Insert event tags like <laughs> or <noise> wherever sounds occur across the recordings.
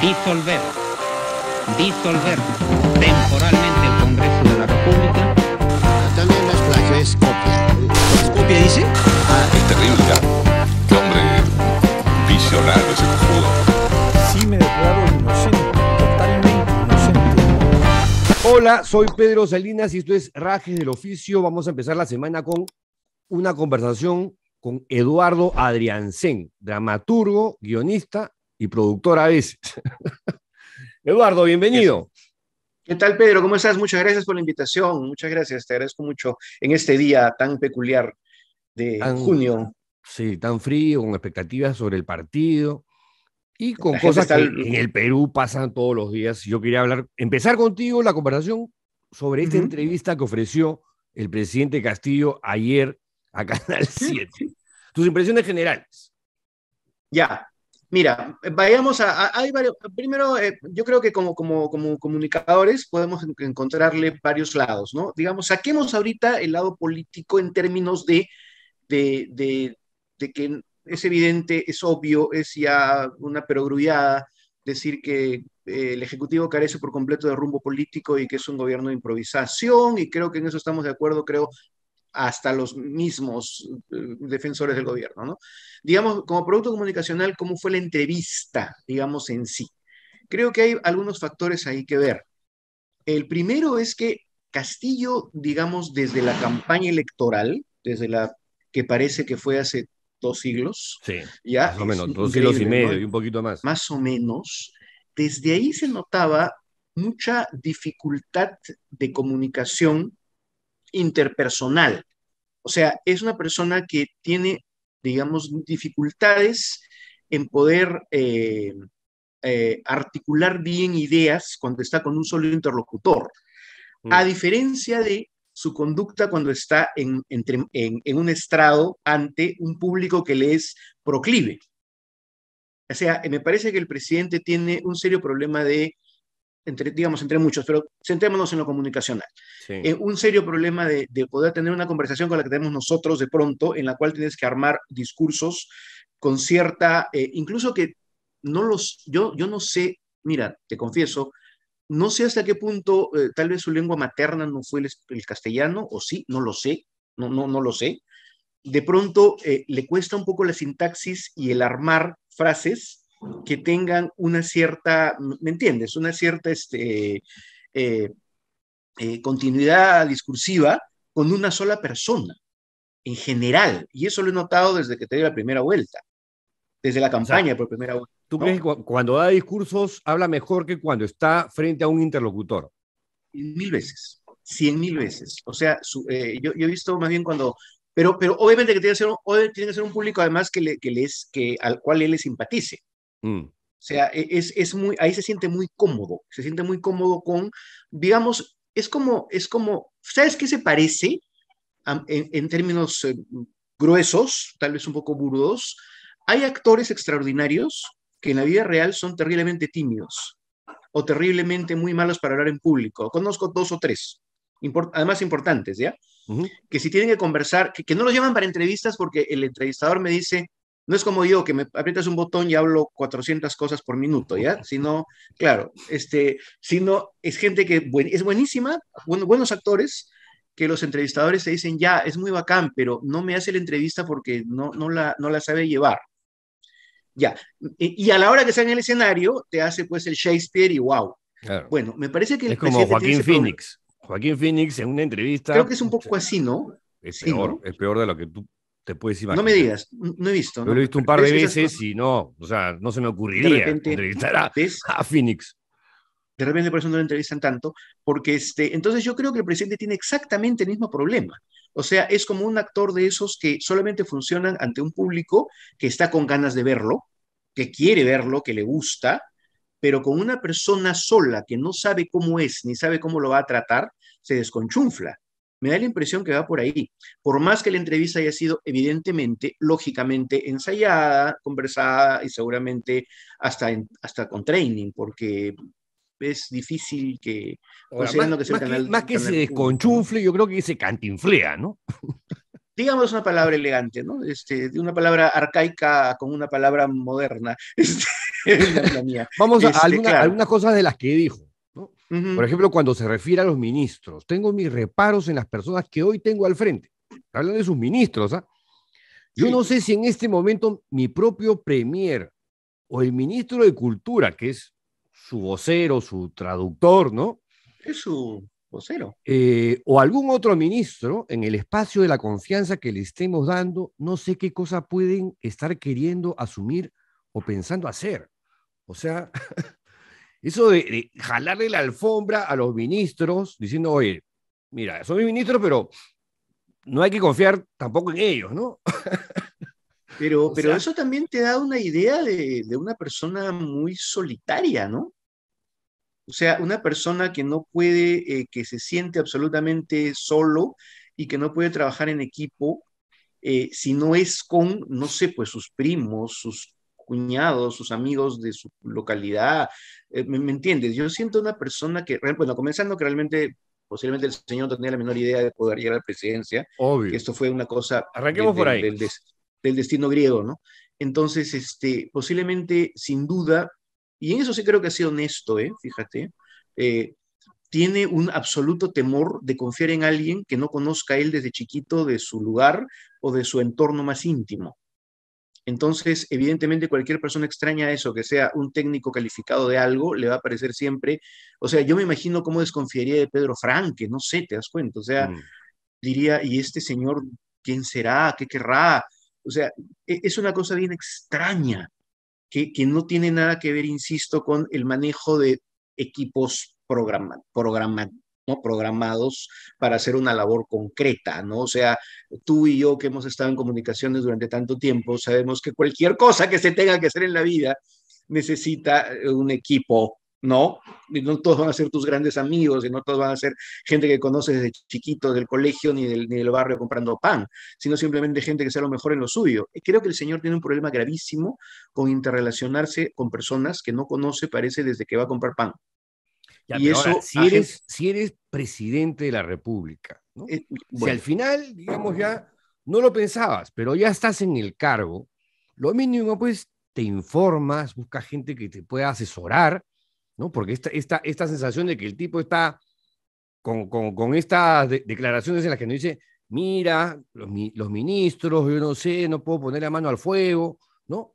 disolver, disolver temporalmente el Congreso de la República. También las plagio es copia. ¿Copia dice? Ah, es terrible, qué hombre visionario ese cojudo. Sí me declaro inocente, totalmente inocente. Hola, soy Pedro Salinas y esto es Rajes del Oficio. Vamos a empezar la semana con una conversación con Eduardo Adriansen, dramaturgo, guionista y productora a veces. <laughs> Eduardo, bienvenido. ¿Qué tal, Pedro? ¿Cómo estás? Muchas gracias por la invitación. Muchas gracias. Te agradezco mucho en este día tan peculiar de junio. Sí, tan frío, con expectativas sobre el partido y con cosas que en el Perú pasan todos los días. Yo quería hablar, empezar contigo la conversación sobre esta entrevista que ofreció el presidente Castillo ayer a Canal 7. <laughs> Tus impresiones generales. Ya, Mira, vayamos a, hay varios, primero eh, yo creo que como, como, comunicadores podemos encontrarle varios lados, ¿no? Digamos, saquemos ahorita el lado político en términos de, de, que es evidente, es obvio, es ya una perogrullada decir que eh, el Ejecutivo carece por completo de rumbo político y que es un gobierno de improvisación, y creo que en eso estamos de acuerdo, creo hasta los mismos eh, defensores del gobierno, ¿no? Digamos, como producto comunicacional, ¿cómo fue la entrevista, digamos, en sí? Creo que hay algunos factores ahí que ver. El primero es que Castillo, digamos, desde la campaña electoral, desde la que parece que fue hace dos siglos, ya más o menos, dos siglos y medio y un poquito más. Más o menos, desde ahí se notaba mucha dificultad de comunicación interpersonal. O sea, es una persona que tiene, digamos, dificultades en poder eh, eh, articular bien ideas cuando está con un solo interlocutor, mm. a diferencia de su conducta cuando está en, en, un estrado ante un público que le es proclive. O sea, me parece que el presidente tiene un serio problema de entre, digamos, entre muchos, pero centrémonos en lo comunicacional. Eh, un serio problema de, poder tener una conversación con la que tenemos nosotros de pronto, en la cual tienes que armar discursos con cierta, eh, incluso que no los, yo, yo no sé, mira, te confieso, no sé hasta qué punto eh, tal vez su lengua materna no fue el, castellano, o sí, no lo sé, no, no, no lo sé. De pronto le cuesta un poco la sintaxis y el armar frases que tengan una cierta, ¿me entiendes? Una cierta este, eh, eh, continuidad discursiva con una sola persona, en general. Y eso lo he notado desde que te di la primera vuelta, desde la campaña por primera vuelta. cuando da discursos habla mejor que cuando está frente a un interlocutor? Mil veces, cien mil veces. O sea, eh, yo, he visto más bien cuando pero, pero, obviamente que tiene que, ser un, tiene que ser un público además que, le, que que, al cual él le simpatice. Mm. O sea, e, es, es, muy, ahí se siente muy cómodo, se siente muy cómodo con, digamos, es como, es como, ¿sabes qué se parece en, términos eh, gruesos, tal vez un poco burdos? Hay actores extraordinarios que en la vida real son terriblemente tímidos o terriblemente muy malos para hablar en público. Conozco dos o tres, además importantes, ¿ya? Que si tienen que conversar, que, que no los llaman para entrevistas porque el entrevistador me dice, no es como yo, que me aprietas un botón y hablo 400 cosas por minuto, ¿ya? Sino, claro, este, sino es gente que es buenísima, buenos actores, que los entrevistadores te dicen, ya, es muy bacán, pero no me hace la entrevista porque no, no, la, no la sabe llevar. Ya, y, a la hora que está en el escenario, te hace pues el Shakespeare y wow. Bueno, me parece que... es como Joaquín Phoenix. Joaquín Phoenix en una entrevista... Creo que es un poco así, ¿no? Es peor, es peor de lo que tú no me digas, no he visto. ¿no? lo he visto un par de veces y no, o sea, no se me ocurriría repente, entrevistar a, Phoenix. De repente por eso no lo entrevistan tanto, porque este, entonces yo creo que el presidente tiene exactamente el mismo problema. O sea, es como un actor de esos que solamente funcionan ante un público que está con ganas de verlo, que quiere verlo, que le gusta, pero con una persona sola que no sabe cómo es ni sabe cómo lo va a tratar, se desconchunfla. Me da la impresión que va por ahí. Por más que la entrevista haya sido evidentemente, lógicamente ensayada, conversada y seguramente hasta, hasta con training, porque es difícil que... más, que, se desconchufle, yo creo que se cantinflea, ¿no? <laughs> digamos una palabra elegante, ¿no? Este, una palabra arcaica con una palabra moderna. <laughs> Este, Vamos a este, algunas cosas de las que dijo. Por ejemplo, cuando se refiere a los ministros, tengo mis reparos en las personas que hoy tengo al frente. Hablando de sus ministros, ¿ah? Yo no sé si en este momento mi propio premier o el ministro de Cultura, que es su vocero, su traductor, ¿no? Es su vocero. Eh, o algún otro ministro, en el espacio de la confianza que le estemos dando, no sé qué cosa pueden estar queriendo asumir o pensando hacer. O sea, <laughs> Eso de, jalarle la alfombra a los ministros diciendo, oye, mira, son mis ministros, pero no hay que confiar tampoco en ellos, ¿no? <laughs> Pero, eso también te da una idea de, una persona muy solitaria, ¿no? O sea, una persona que no puede, eh, que se siente absolutamente solo y que no puede trabajar en equipo, eh, si no es con, no sé, pues sus primos, sus cuñados, sus amigos de su localidad. Eh, ¿me, entiendes? Yo siento una persona que, bueno, comenzando que realmente posiblemente el señor no tenía la menor idea de poder llegar a la presidencia. Obvio. esto fue una cosa... por Del, destino griego, ¿no? Entonces, este, posiblemente, sin duda, y en eso sí creo que ha sido honesto, ¿eh? fíjate, eh, tiene un absoluto temor de confiar en alguien que no conozca él desde chiquito de su lugar o de su entorno más íntimo. Entonces, evidentemente, cualquier persona extraña eso, que sea un técnico calificado de algo, le va a parecer siempre. O sea, yo me imagino cómo desconfiaría de Pedro que no sé, te das cuenta. O sea, mm. diría, ¿y este señor quién será? ¿Qué querrá? O sea, e-, es una cosa bien extraña, que, que no tiene nada que ver, insisto, con el manejo de equipos programa, programa, ¿no? programados para hacer una labor concreta, ¿no? O sea, tú y yo que hemos estado en comunicaciones durante tanto tiempo, sabemos que cualquier cosa que se tenga que hacer en la vida necesita eh, un equipo, ¿no? Y no todos van a ser tus grandes amigos, y no todos van a ser gente que conoces desde chiquito, del colegio, ni del, ni del barrio comprando pan, sino simplemente gente que sea lo mejor en lo suyo. Y creo que el Señor tiene un problema gravísimo con interrelacionarse con personas que no conoce, parece, desde que va a comprar pan y eso, si, eres, si eres presidente de la República, eh, si al final, digamos ya, no lo pensabas, pero ya estás en el cargo, lo mínimo pues te informas, busca gente que te pueda asesorar, ¿no? Porque esta, esta, esta sensación de que el tipo está con, estas declaraciones en las que nos dice, mira, los, los, ministros, yo no sé, no puedo poner la mano al fuego, ¿no?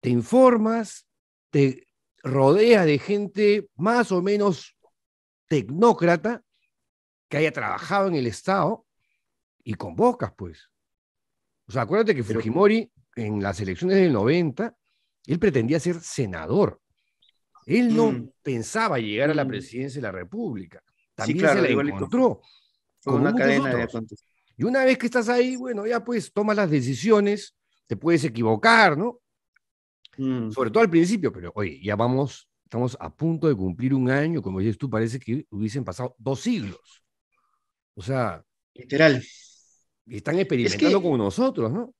Te informas, te rodea de gente más o menos tecnócrata que haya trabajado en el Estado y convocas, pues. O sea, acuérdate que Fujimori en las elecciones del 90, él pretendía ser senador. Él no mm. pensaba llegar a la mm. presidencia de la República. También se la encontró. una Y una vez que estás ahí, bueno, ya pues tomas las decisiones, te puedes equivocar, ¿no? Mm. Sobre todo al principio, pero oye, ya vamos, estamos a punto de cumplir un año, como dices tú, parece que hubiesen pasado dos siglos. O sea. Literal. Y están experimentando con nosotros, ¿no?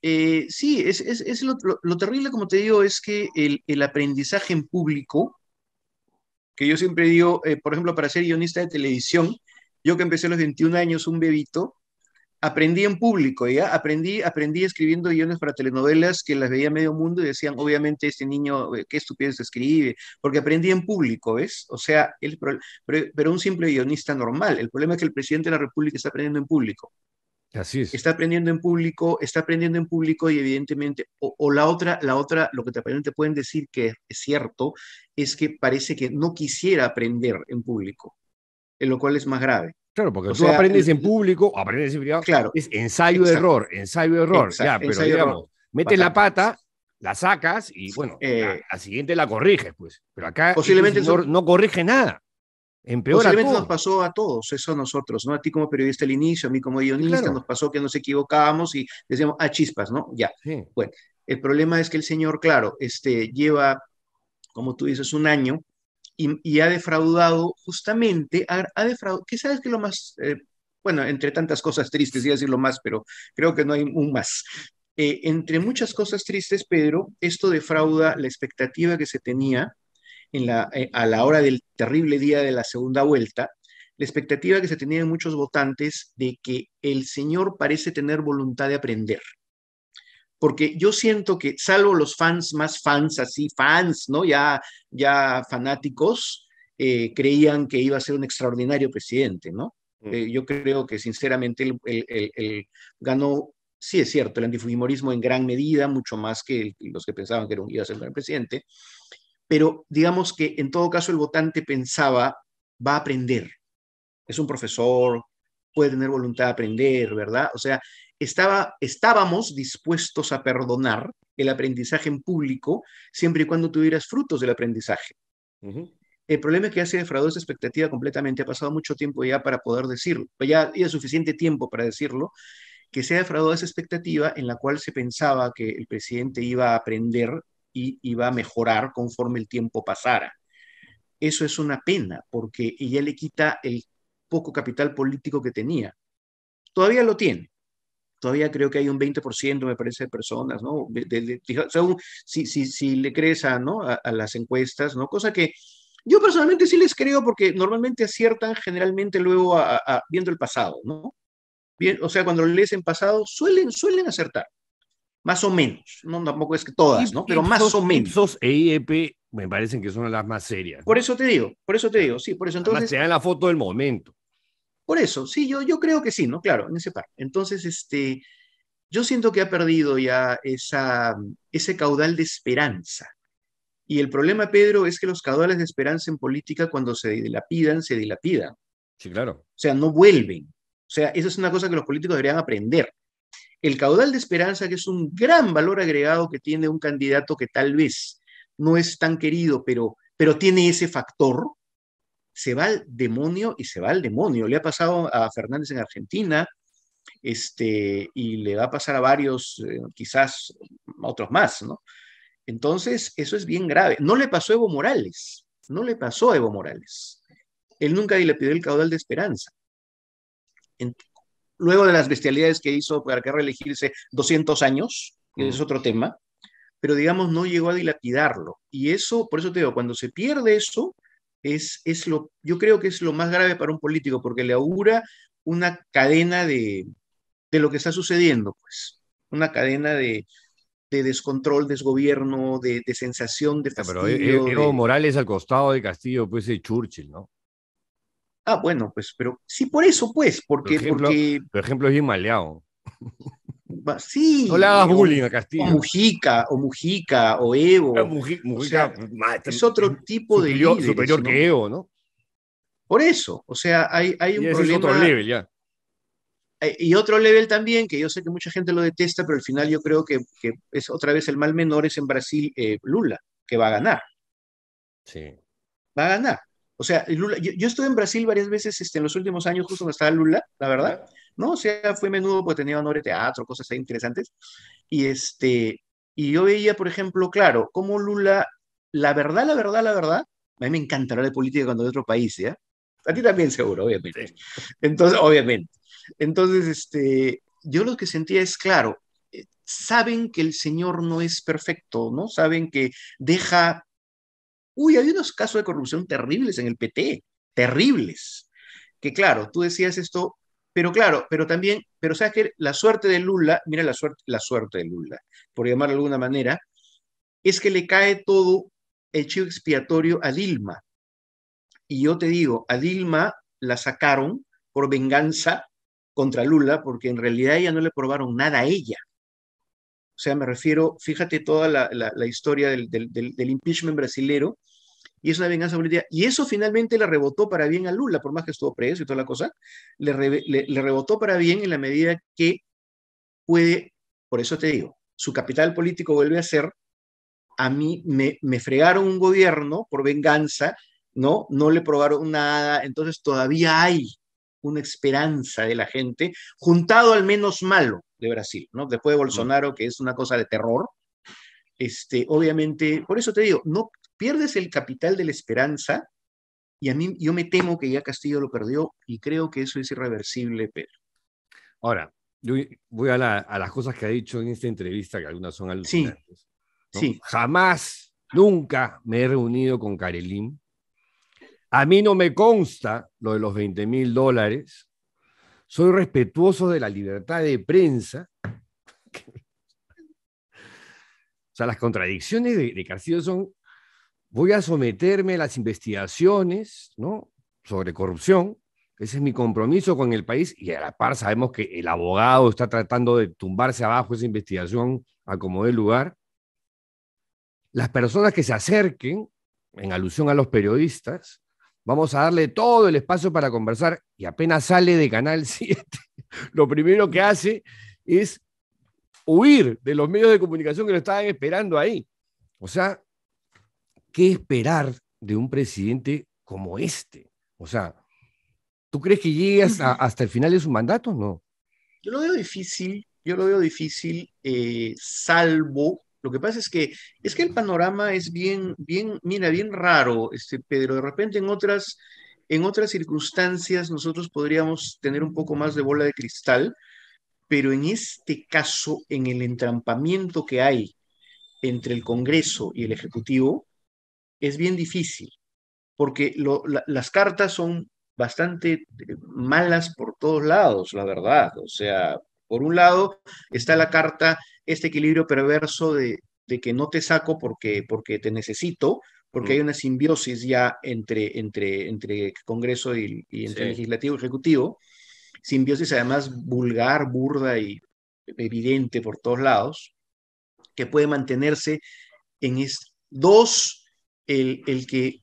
Eh, sí, es, lo, terrible, como te digo, es que el, aprendizaje en público, que yo siempre digo, eh, por ejemplo, para ser guionista de televisión, yo que empecé a los 21 años, un bebito, aprendí en público, ¿ya? Aprendí, aprendí escribiendo guiones para telenovelas que las veía medio mundo y decían, obviamente, este niño, eh, qué estupidez escribe, porque aprendí en público, ¿ves? O sea, el pero, un simple guionista normal. El problema es que el presidente de la República está aprendiendo en público. Así es. Está aprendiendo en público, está aprendiendo en público y evidentemente, o, la otra, la otra, lo que te, te pueden decir que es cierto, es que parece que no quisiera aprender en público, en lo cual es más grave. Claro, porque tú aprendes en público, aprendes en privado, claro, es ensayo de error, ensayo de error, ya, pero metes la pata, la sacas y bueno, al eh, siguiente la corriges, pues. Pero acá posiblemente señor no corrige nada. posiblemente nos pasó a todos, eso a nosotros, ¿no? A ti como periodista al inicio, a mí como guionista, nos pasó que nos equivocábamos y decíamos, ah, chispas, ¿no? Ya. Bueno, el problema es que el señor, claro, este, lleva, como tú dices, un año y, ha defraudado justamente, ha, defraudado, que sabes que lo más, eh, bueno, entre tantas cosas tristes, iba a decir lo más, pero creo que no hay un más. Eh, entre muchas cosas tristes, Pedro, esto defrauda la expectativa que se tenía eh, a la hora del terrible día de la segunda vuelta, la expectativa que se tenía en muchos votantes de que el señor parece tener voluntad de aprender porque yo siento que salvo los fans más fans así, fans, ¿no? Ya, ya fanáticos, eh, creían que iba a ser un extraordinario presidente, ¿no? Mm. Eh, yo creo que sinceramente el, ganó, sí es cierto, el antifujimorismo en gran medida, mucho más que los que pensaban que era iba a ser un gran presidente, pero digamos que en todo caso el votante pensaba, va a aprender, es un profesor, puede tener voluntad de aprender, ¿verdad? O sea, estaba, estábamos dispuestos a perdonar el aprendizaje en público siempre y cuando tuvieras frutos del aprendizaje. El problema es que ya se defraudó esa expectativa completamente. Ha pasado mucho tiempo ya para poder decirlo, ya, ya suficiente tiempo para decirlo, que se ha defraudado esa expectativa en la cual se pensaba que el presidente iba a aprender y iba a mejorar conforme el tiempo pasara. Eso es una pena porque ya le quita el poco capital político que tenía. Todavía lo tiene, todavía creo que hay un 20%, me parece, de personas, ¿no? según si, si, si, le crees a, ¿no? A, las encuestas, ¿no? Cosa que yo personalmente sí les creo porque normalmente aciertan generalmente luego viendo el pasado, ¿no? Bien, o sea, cuando lees en pasado, suelen, suelen acertar. Más o menos, no tampoco es que todas, ¿no? Pero más o menos. Esos e, e me parecen que son las más serias. Por eso te digo, por eso te digo, sí, por eso entonces. Además, la foto del momento. Por eso, sí, yo, creo que sí, ¿no? Claro, en ese par. Entonces, este, yo siento que ha perdido ya ese caudal de esperanza. Y el problema, Pedro, es que los caudales de esperanza en política, cuando se dilapidan, se dilapidan. Sí, claro. O sea, no vuelven. O sea, eso es una cosa que los políticos deberían aprender. El caudal de esperanza, que es un gran valor agregado que tiene un candidato que tal vez no es tan querido, pero, pero tiene ese factor, se va al demonio y se va al demonio. Le ha pasado a Fernández en Argentina este, y le va a pasar a varios, eh, quizás a otros más, ¿no? Entonces, eso es bien grave. No le pasó a Evo Morales, no le pasó a Evo Morales. Él nunca dilapidó el caudal de esperanza. luego de las bestialidades que hizo para que reelegirse 200 años, que es otro tema, pero digamos, no llegó a dilapidarlo. Y eso, por eso te digo, cuando se pierde eso, es, es lo, yo creo que es lo más grave para un político, porque le augura una cadena de, lo que está sucediendo, pues, una cadena de, descontrol, desgobierno, de, de sensación de ah, Pero e- e- Evo Morales al costado de Castillo, pues, de Churchill, ¿no? Ah, bueno, pues, pero sí por eso, pues, porque... Por ejemplo, porque... Por ejemplo es bien maleado. <laughs> Sí. Castillo. O Mujica, o Mujica, o Evo. es otro tipo de. Superior, superior que Evo, ¿no? Por eso, o sea, hay, hay un y problema. Es otro level ya. Eh, y otro nivel también, que yo sé que mucha gente lo detesta, pero al final yo creo que, es otra vez el mal menor, es en Brasil eh, Lula, que va a ganar. Sí. Va a ganar. O sea, yo, estuve en Brasil varias veces este, en los últimos años, justo cuando estaba Lula, la verdad. ¿no? O sea, fue menudo, pues tenía honores de teatro, cosas interesantes. Y, este, y yo veía, por ejemplo, claro, como Lula, la verdad, la verdad, la verdad, a mí me encantará de política cuando de otro país, ¿ya? A ti también seguro, obviamente. Entonces, obviamente. Entonces, este, yo lo que sentía es, claro, eh, saben que el Señor no es perfecto, ¿no? Saben que deja... Uy, hay unos casos de corrupción terribles en el PT, terribles. Que claro, tú decías esto, pero claro, pero también, pero sabes que la suerte de Lula, mira la suerte, la suerte de Lula, por llamarlo de alguna manera, es que le cae todo el chivo expiatorio a Dilma. Y yo te digo, a Dilma la sacaron por venganza contra Lula, porque en realidad ella no le probaron nada a ella. O sea, me refiero, fíjate toda la, historia del, del, impeachment brasilero, y es una venganza política. Y eso finalmente le rebotó para bien a Lula, por más que estuvo preso y toda la cosa, le, rebotó para bien en la medida que puede, por eso te digo, su capital político vuelve a ser, a mí me, me fregaron un gobierno por venganza, ¿no? No le probaron nada, entonces todavía hay una esperanza de la gente, juntado al menos malo de Brasil, ¿no? Después de Bolsonaro, que es una cosa de terror, este, obviamente, por eso te digo, no, pierdes el capital de la esperanza y a mí yo me temo que ya Castillo lo perdió y creo que eso es irreversible, Pero Ahora, voy a, las cosas que ha dicho en esta entrevista, que algunas son alucinantes. Sí, Jamás, nunca me he reunido con Karelín. A mí no me consta lo de los 20 mil dólares. Soy respetuoso de la libertad de prensa. <laughs> o sea, las contradicciones de Castillo son voy a someterme a las investigaciones ¿no? sobre corrupción. Ese es mi compromiso con el país y a la par sabemos que el abogado está tratando de tumbarse abajo esa investigación a como dé lugar. Las personas que se acerquen, en alusión a los periodistas, vamos a darle todo el espacio para conversar y apenas sale de Canal 7, <laughs> lo primero que hace es huir de los medios de comunicación que lo estaban esperando ahí. O sea, ¿qué esperar de un presidente como este? O sea, ¿tú crees que llegue hasta el final de su mandato? No. Yo lo veo difícil, yo lo veo difícil, eh, salvo lo que pasa es que es que el panorama es bien, bien, mira, bien raro, este Pedro. De repente en otras, en otras circunstancias nosotros podríamos tener un poco más de bola de cristal, pero en este caso, en el entrampamiento que hay entre el Congreso y el Ejecutivo, es bien difícil, porque las cartas son bastante eh, malas por todos lados, la verdad. O sea, por un lado está la carta, este equilibrio perverso de, que no te saco porque, porque te necesito, porque hay mm. una simbiosis ya entre, entre, entre Congreso y, entre legislativo y ejecutivo. Simbiosis además vulgar, burda y evidente por todos lados, que puede mantenerse en dos el, que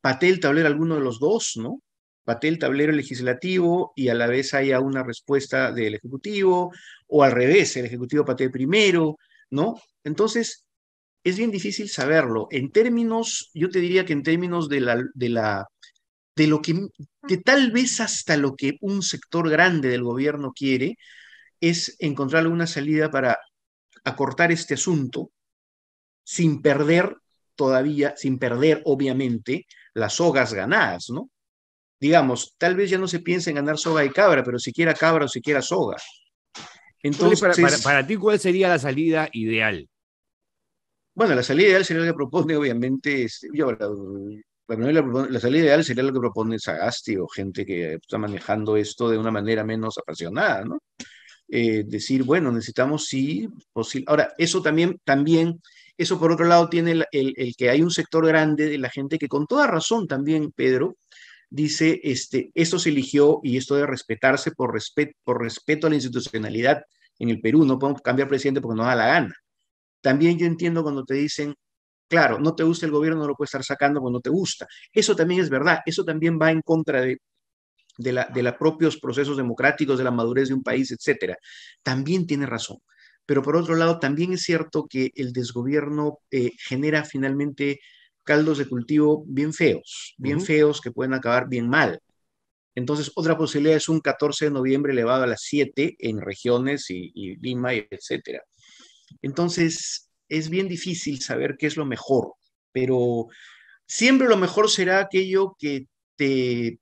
patee el tablero alguno de los dos, ¿no? Patee el tablero legislativo y a la vez haya una respuesta del Ejecutivo, o al revés, el Ejecutivo patee primero, ¿no? Entonces, es bien difícil saberlo. En términos, yo te diría que en términos de la, de la, de lo que, de tal vez hasta lo que un sector grande del gobierno quiere, es encontrar una salida para acortar este asunto sin perder todavía sin perder, obviamente, las sogas ganadas, ¿no? Digamos, tal vez ya no se piense en ganar soga y cabra, pero siquiera cabra o siquiera soga. Entonces, para, ti, ¿cuál sería la salida ideal? Bueno, la salida ideal sería la que propone, obviamente, este, la, salida ideal sería lo que propone Sagasti o gente que está manejando esto de una manera menos apasionada, ¿no? Eh, decir, bueno, necesitamos sí, posible. Ahora, eso también, también eso por otro lado tiene el, que hay un sector grande de la gente que con toda razón también, Pedro, dice, este, esto se eligió y esto debe respetarse por, por respeto a la institucionalidad en el Perú, no podemos cambiar presidente porque no da la gana. También yo entiendo cuando te dicen, claro, no te gusta el gobierno, no lo puedes estar sacando porque no te gusta. Eso también es verdad, eso también va en contra de, la, de propios procesos democráticos, de la madurez de un país, etcétera. También tiene razón pero por otro lado también es cierto que el desgobierno eh, genera finalmente caldos de cultivo bien feos, bien feos que pueden acabar bien mal. Entonces, otra posibilidad es un 14 de noviembre elevado a las 7 en regiones y, Lima, etc. Entonces, es bien difícil saber qué es lo mejor, pero siempre lo mejor será aquello que te,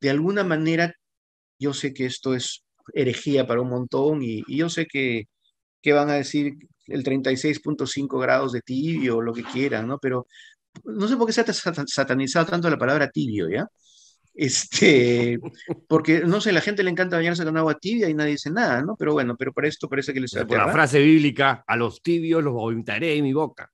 de alguna manera, yo sé que esto es herejía para un montón y yo sé que que van a decir el 36.5 grados de tibio o lo que quieran, ¿no? Pero no sé por qué se ha satanizado tanto la palabra tibio, ¿ya? Este, <laughs> porque no sé, la gente le encanta bañarse con agua tibia y nadie dice nada, ¿no? Pero bueno, pero para esto parece que les Por la frase bíblica, a los tibios los vomitaré en mi boca.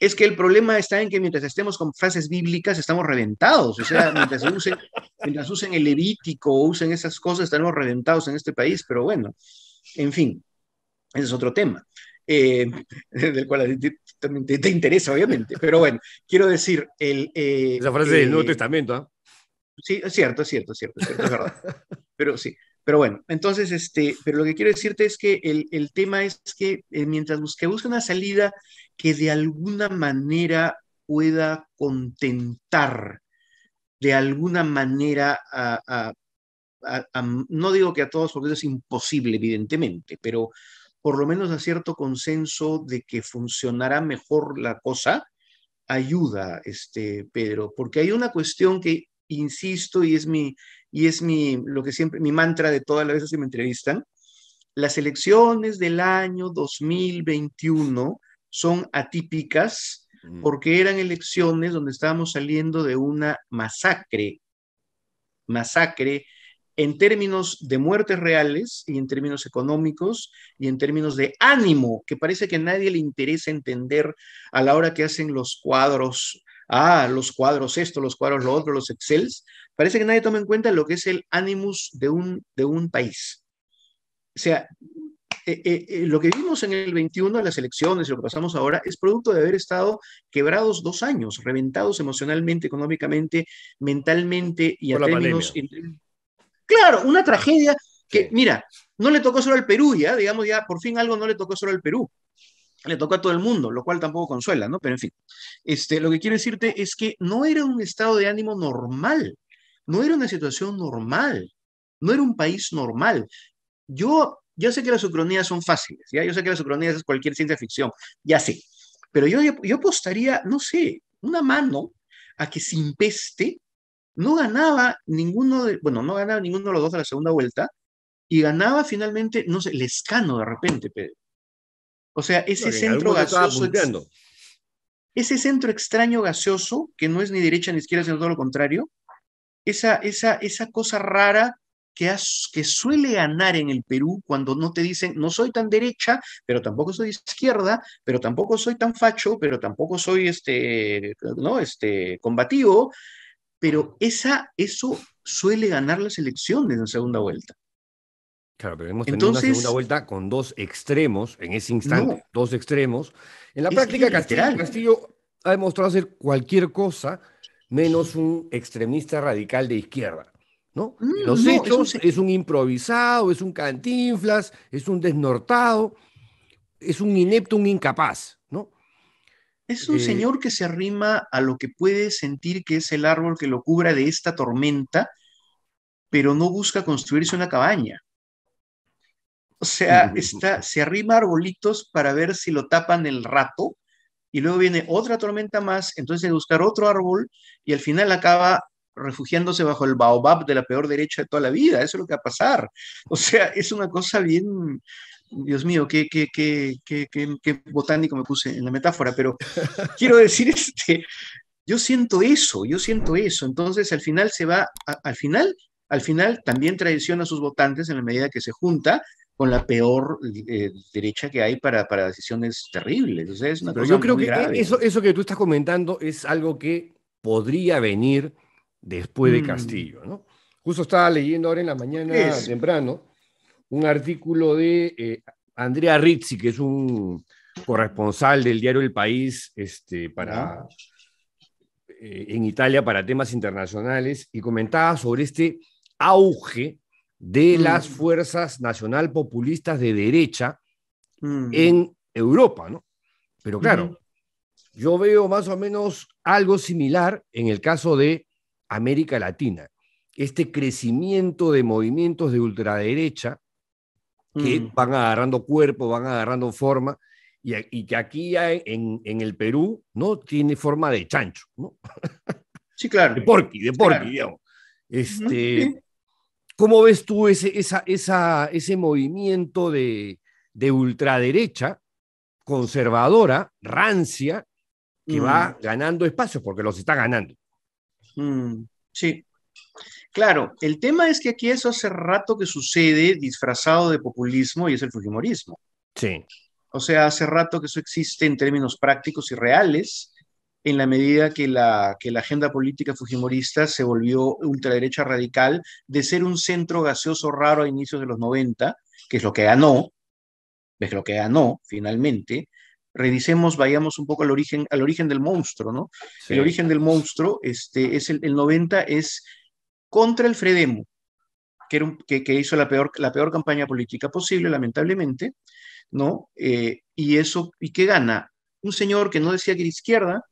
Es que el problema está en que mientras estemos con frases bíblicas estamos reventados, o sea, mientras usen, <laughs> mientras usen el Levítico o usen esas cosas estamos reventados en este país, pero bueno, en fin. Ese es otro tema, eh, <laughs> del cual también te, interesa, obviamente. Pero bueno, quiero decir, el... Eh, Esa frase del Nuevo eh, Testamento, ¿ah? Sí, es cierto, es cierto, es cierto, es, verdad. <laughs> Pero sí, pero bueno, entonces, este, pero lo que quiero decirte es que el, tema es que mientras busque busca una salida que de alguna manera pueda contentar de alguna manera a, no digo que a todos, porque eso es imposible, evidentemente, pero por lo menos a cierto consenso de que funcionará mejor la cosa, ayuda, este, Pedro, porque hay una cuestión que insisto y es mi, y es mi, lo que siempre, mi mantra de todas las veces que me entrevistan, las elecciones del año 2021 son atípicas mm. porque eran elecciones donde estábamos saliendo de una masacre, masacre en términos de muertes reales y en términos económicos y en términos de ánimo, que parece que a nadie le interesa entender a la hora que hacen los cuadros, ah, los cuadros esto, los cuadros lo otro, los excels, parece que nadie toma en cuenta lo que es el ánimos de un, de un país. O sea, eh, eh, eh, lo que vimos en el 21, las elecciones y lo que pasamos ahora, es producto de haber estado quebrados dos años, reventados emocionalmente, económicamente, mentalmente y a términos, Claro, una tragedia que, mira, no le tocó solo al Perú ya, digamos ya, por fin algo no le tocó solo al Perú, le tocó a todo el mundo, lo cual tampoco consuela, ¿no? Pero en fin, este, lo que quiero decirte es que no era un estado de ánimo normal, no era una situación normal, no era un país normal. Yo, yo sé que las ucronías son fáciles, ¿ya? Yo sé que las ucronías es cualquier ciencia ficción, ya sé, pero yo, yo apostaría, no sé, una mano a que se peste no ganaba ninguno de, bueno, no ganaba ninguno de los dos a la segunda vuelta y ganaba finalmente, no sé, Lescano de repente, Pedro. O sea, ese centro gaseoso. Ese centro extraño gaseoso, que no es ni derecha ni izquierda, sino todo lo contrario, esa, esa, esa cosa rara que, has, que suele ganar en el Perú cuando no te dicen, no soy tan derecha, pero tampoco soy izquierda, pero tampoco soy tan facho, pero tampoco soy este, ¿no? este, combativo, pero esa, eso suele ganar las elecciones en segunda vuelta. Claro, pero hemos tenido Entonces, una segunda vuelta con dos extremos en ese instante, dos extremos. En la práctica, Castillo, Castillo, ha demostrado ser cualquier cosa menos un extremista radical de izquierda. ¿no? Mm, los no, es un improvisado, es un cantinflas, es un desnortado, es un inepto, un incapaz. ¿no? Es un eh, señor que se arrima a lo que puede sentir que es el árbol que lo cubra de esta tormenta, pero no busca construirse una cabaña. O sea, está, se arrima a arbolitos para ver si lo tapan el rato, y luego viene otra tormenta más, entonces hay buscar otro árbol, y al final acaba refugiándose bajo el baobab de la peor derecha de toda la vida. Eso es lo que va a pasar. O sea, es una cosa bien, Dios mío, qué, qué, qué, qué, botánico me puse en la metáfora, pero quiero decir, <laughs> este, yo siento eso, yo siento eso. Entonces, al final se va, al final, al final también traiciona a sus votantes en la medida que se junta con la peor eh, derecha que hay para, decisiones terribles. yo creo que eh, Eso, eso que tú estás comentando es algo que podría venir después de mm. Castillo, ¿no? Justo estaba leyendo ahora en la mañana temprano un artículo de eh, Andrea Rizzi, que es un corresponsal del diario El País este, para, eh, en Italia para temas internacionales, y comentaba sobre este auge de mm. las fuerzas nacional populistas de derecha mm. en Europa, ¿no? Pero claro, yo veo más o menos algo similar en el caso de América Latina. Este crecimiento de movimientos de ultraderecha que mm. van agarrando cuerpo, van agarrando forma, y, que aquí en, el Perú no tiene forma de chancho, ¿no? Sí, claro. De porqui, de porqui, digamos. Este, ¿Cómo ves tú ese, movimiento de, ultraderecha, conservadora, rancia, que va mm. ganando espacios, porque los está ganando? Mm, sí, Claro, el tema es que aquí eso hace rato que sucede disfrazado de populismo y es el fujimorismo. Sí. O sea, hace rato que eso existe en términos prácticos y reales, en la medida que la, que la agenda política fujimorista se volvió ultraderecha radical de ser un centro gaseoso raro a inicios de los 90, que es lo que ganó, es lo que ganó finalmente. Revisemos, vayamos un poco al origen, al origen del monstruo, ¿no? El origen del monstruo este, es el, el 90 es contra el Fredemo, que, que, hizo la peor, la peor campaña política posible, lamentablemente, ¿no? Eh, y eso, ¿y qué gana? Un señor que no decía que era izquierda,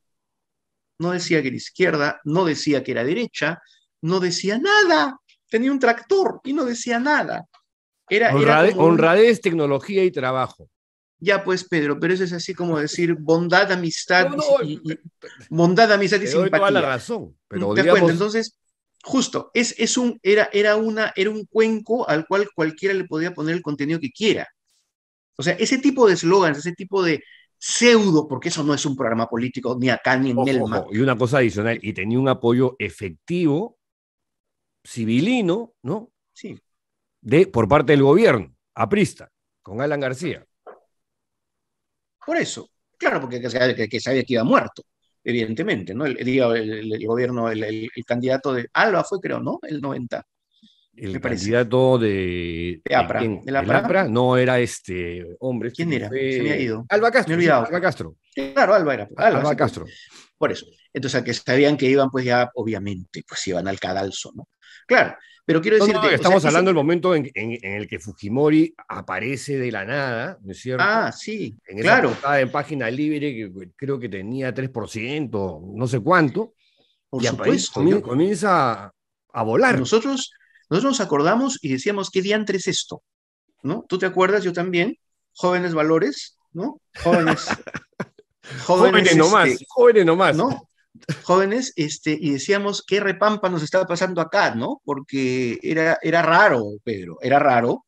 no decía que era izquierda, no decía que era derecha, no decía nada, tenía un tractor y no decía nada. Era, honradez, tecnología y trabajo. Ya pues, Pedro, pero eso es así como decir bondad, amistad, y, y, bondad, amistad y simpatía. Toda la razón, pero ¿Te digamos... Entonces, Justo, es, es un, era, era, una, era un cuenco al cual cualquiera le podía poner el contenido que quiera. O sea, ese tipo de eslogans, ese tipo de pseudo, porque eso no es un programa político ni acá ni en el Y una cosa adicional, y tenía un apoyo efectivo, civilino, ¿no? Sí. De, por parte del gobierno, aprista, con Alan García. Por eso, claro, porque que sabía que iba muerto evidentemente, ¿no? El, el gobierno, el, candidato de Alba fue, creo, ¿no? El 90. El candidato de, de, Apra. Apra? no era este hombre. Este ¿Quién era? Se me ido. Alba Castro. Me he olvidado. Alba Castro. Claro, Alba era. Alba, Castro. Por eso. Entonces, que sabían que iban, pues ya, obviamente, pues iban al cadalso, ¿no? Claro. Pero quiero decirte. que estamos hablando del momento en, el que Fujimori aparece de la nada, ¿no es cierto? Ah, sí. En esa en página libre que creo que tenía 3%, no sé cuánto. Por y supuesto. comienza, a volar. Nosotros, nosotros nos acordamos y decíamos, ¿qué diantre es esto? ¿No? ¿Tú te acuerdas? Yo también. Jóvenes valores, ¿no? Jóvenes. <laughs> jóvenes, nomás, este, jóvenes nomás. ¿no? jóvenes, este, y decíamos, qué repampa nos estaba pasando acá, ¿no? Porque era, era raro, Pedro, era raro,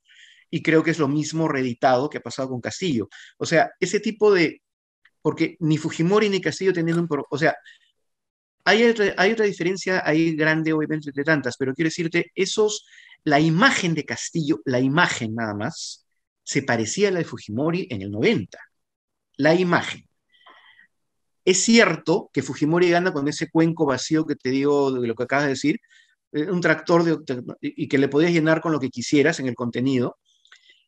y creo que es lo mismo reeditado que ha pasado con Castillo. O sea, ese tipo de, porque ni Fujimori ni Castillo teniendo un, o sea, hay otra, hay otra diferencia ahí grande, obviamente, entre tantas, pero quiero decirte, esos, la imagen de Castillo, la imagen nada más, se parecía a la de Fujimori en el 90. La imagen. Es cierto que Fujimori gana con ese cuenco vacío que te digo de lo que acabas de decir, eh, un tractor y que le podías llenar con lo que quisieras en el contenido.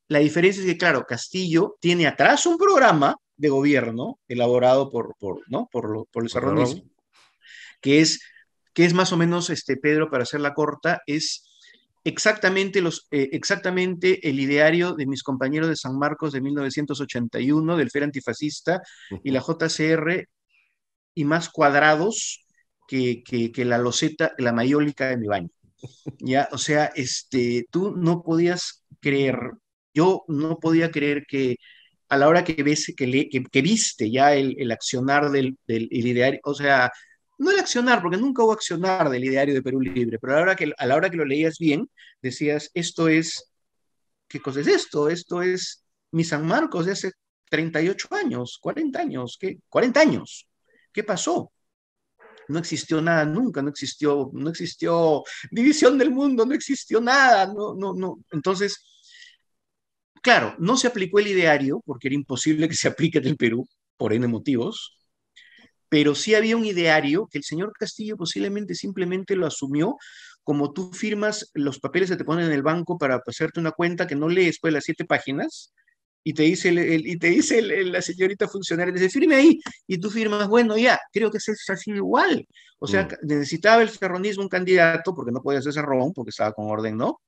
La diferencia es que, claro, Castillo tiene atrás un programa de gobierno elaborado por, por, ¿no? por, por que es, que es más o menos, este, Pedro, para hacerla corta, es exactamente, los, eh, exactamente el ideario de mis compañeros de San Marcos de 1981, del FER Antifascista y la JCR, y más cuadrados que, que, la loseta, la mayólica de mi baño. Ya, o sea, este, tú no podías creer, yo no podía creer que a la hora que, ves, que, le, que, viste ya el, el accionar del, del ideario, o sea, no el accionar, porque nunca hubo accionar del ideario de Perú Libre, pero a la hora que, a la hora que lo leías bien, decías, esto es, ¿qué cosa es esto? Esto es mi San Marcos de hace 38 años, 40 años, ¿qué? 40 años. ¿Qué pasó? No existió nada nunca, no existió, no existió división del mundo, no existió nada, no, no, no. Entonces, claro, no se aplicó el ideario porque era imposible que se aplique en el Perú por N motivos, pero sí había un ideario que el señor Castillo posiblemente simplemente lo asumió como tú firmas los papeles que te ponen en el banco para hacerte una cuenta que no lees después pues, las siete páginas, y te dice, y te dice la señorita funcionaria, dice, firme ahí, y tú firmas, bueno, ya, creo que es así igual. O sea, mm. necesitaba el ferronismo un candidato, porque no podía hacer cerrón, porque estaba con orden, ¿no?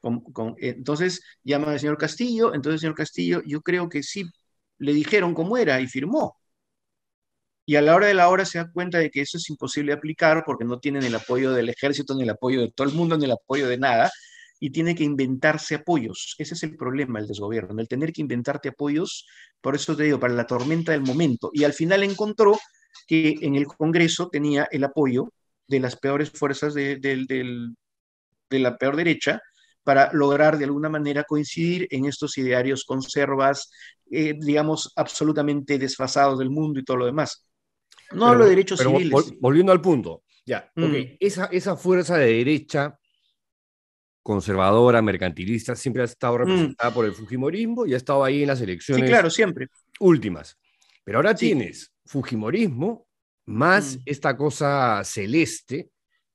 Con, entonces llama al señor Castillo, entonces señor Castillo, yo creo que sí, le dijeron cómo era y firmó. Y a la hora de la hora se da cuenta de que eso es imposible aplicar porque no tienen el apoyo del ejército, ni el apoyo de todo el mundo, ni el apoyo de nada y tiene que inventarse apoyos. Ese es el problema del desgobierno, el tener que inventarte apoyos, por eso te digo, para la tormenta del momento. Y al final encontró que en el Congreso tenía el apoyo de las peores fuerzas de, la peor derecha, para lograr de alguna manera coincidir en estos idearios conservas, eh, digamos, absolutamente desfasados del mundo y todo lo demás. No los hablo de derechos civiles. volviendo al punto, ya, mm. esa, esa fuerza de derecha conservadora, mercantilista, siempre ha estado mm. representada por el Fujimorismo y ha estado ahí en las elecciones claro, siempre. últimas. Pero ahora tienes Fujimorismo más mm. esta cosa celeste,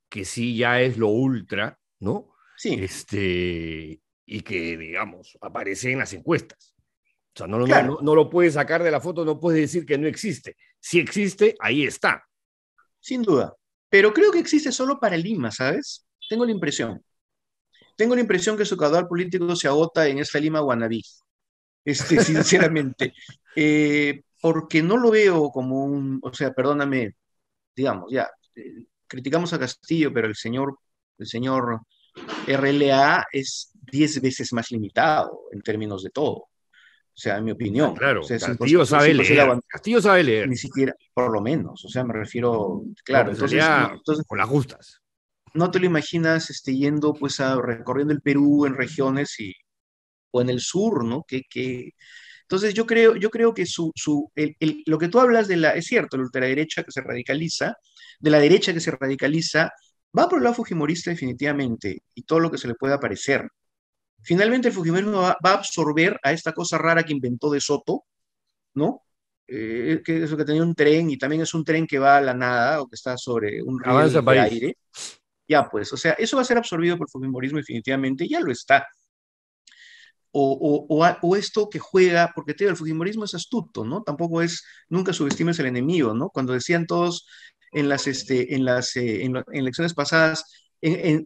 que sí ya es lo ultra, ¿no? Sí. Este, y que, digamos, aparece en las encuestas. O sea, no, no, lo puedes sacar de la foto, no puedes decir que no existe. Si existe, ahí está. Sin duda. Pero creo que existe solo para Lima, ¿sabes? Tengo la impresión tengo la impresión que su caudal político se agota en esta Lima Guanabí, este, <laughs> sinceramente, eh, porque no lo veo como un, o sea, perdóname, digamos, ya, eh, criticamos a Castillo, pero el señor, el señor RLA es 10 veces más limitado en términos de todo. O sea, en mi opinión. Ah, claro, Castillo sabe leer. Castillo sabe leer. Ni siquiera, por lo menos. O sea, me refiero, claro. entonces, entonces, con las justas no te lo imaginas este, yendo, pues, a, recorriendo el Perú en regiones y, o en el sur, ¿no? Que, Entonces yo creo, yo creo que su, su, lo que tú hablas de la, es cierto, la ultraderecha que se radicaliza, de la derecha que se radicaliza, va por el lado fujimorista definitivamente y todo lo que se le pueda parecer. Finalmente el fujimorismo va, a absorber a esta cosa rara que inventó de Soto, ¿no? Eh, que que tenía un tren y también es un tren que va a la nada o que está sobre un río aire. Ya pues, o sea, eso va a ser absorbido por el fujimorismo definitivamente, ya lo está. O, o, esto que juega, porque te digo, el fujimorismo es astuto, ¿no? Tampoco es, nunca subestimes el enemigo, ¿no? Cuando decían todos en las, este, en las eh, en, elecciones pasadas, en,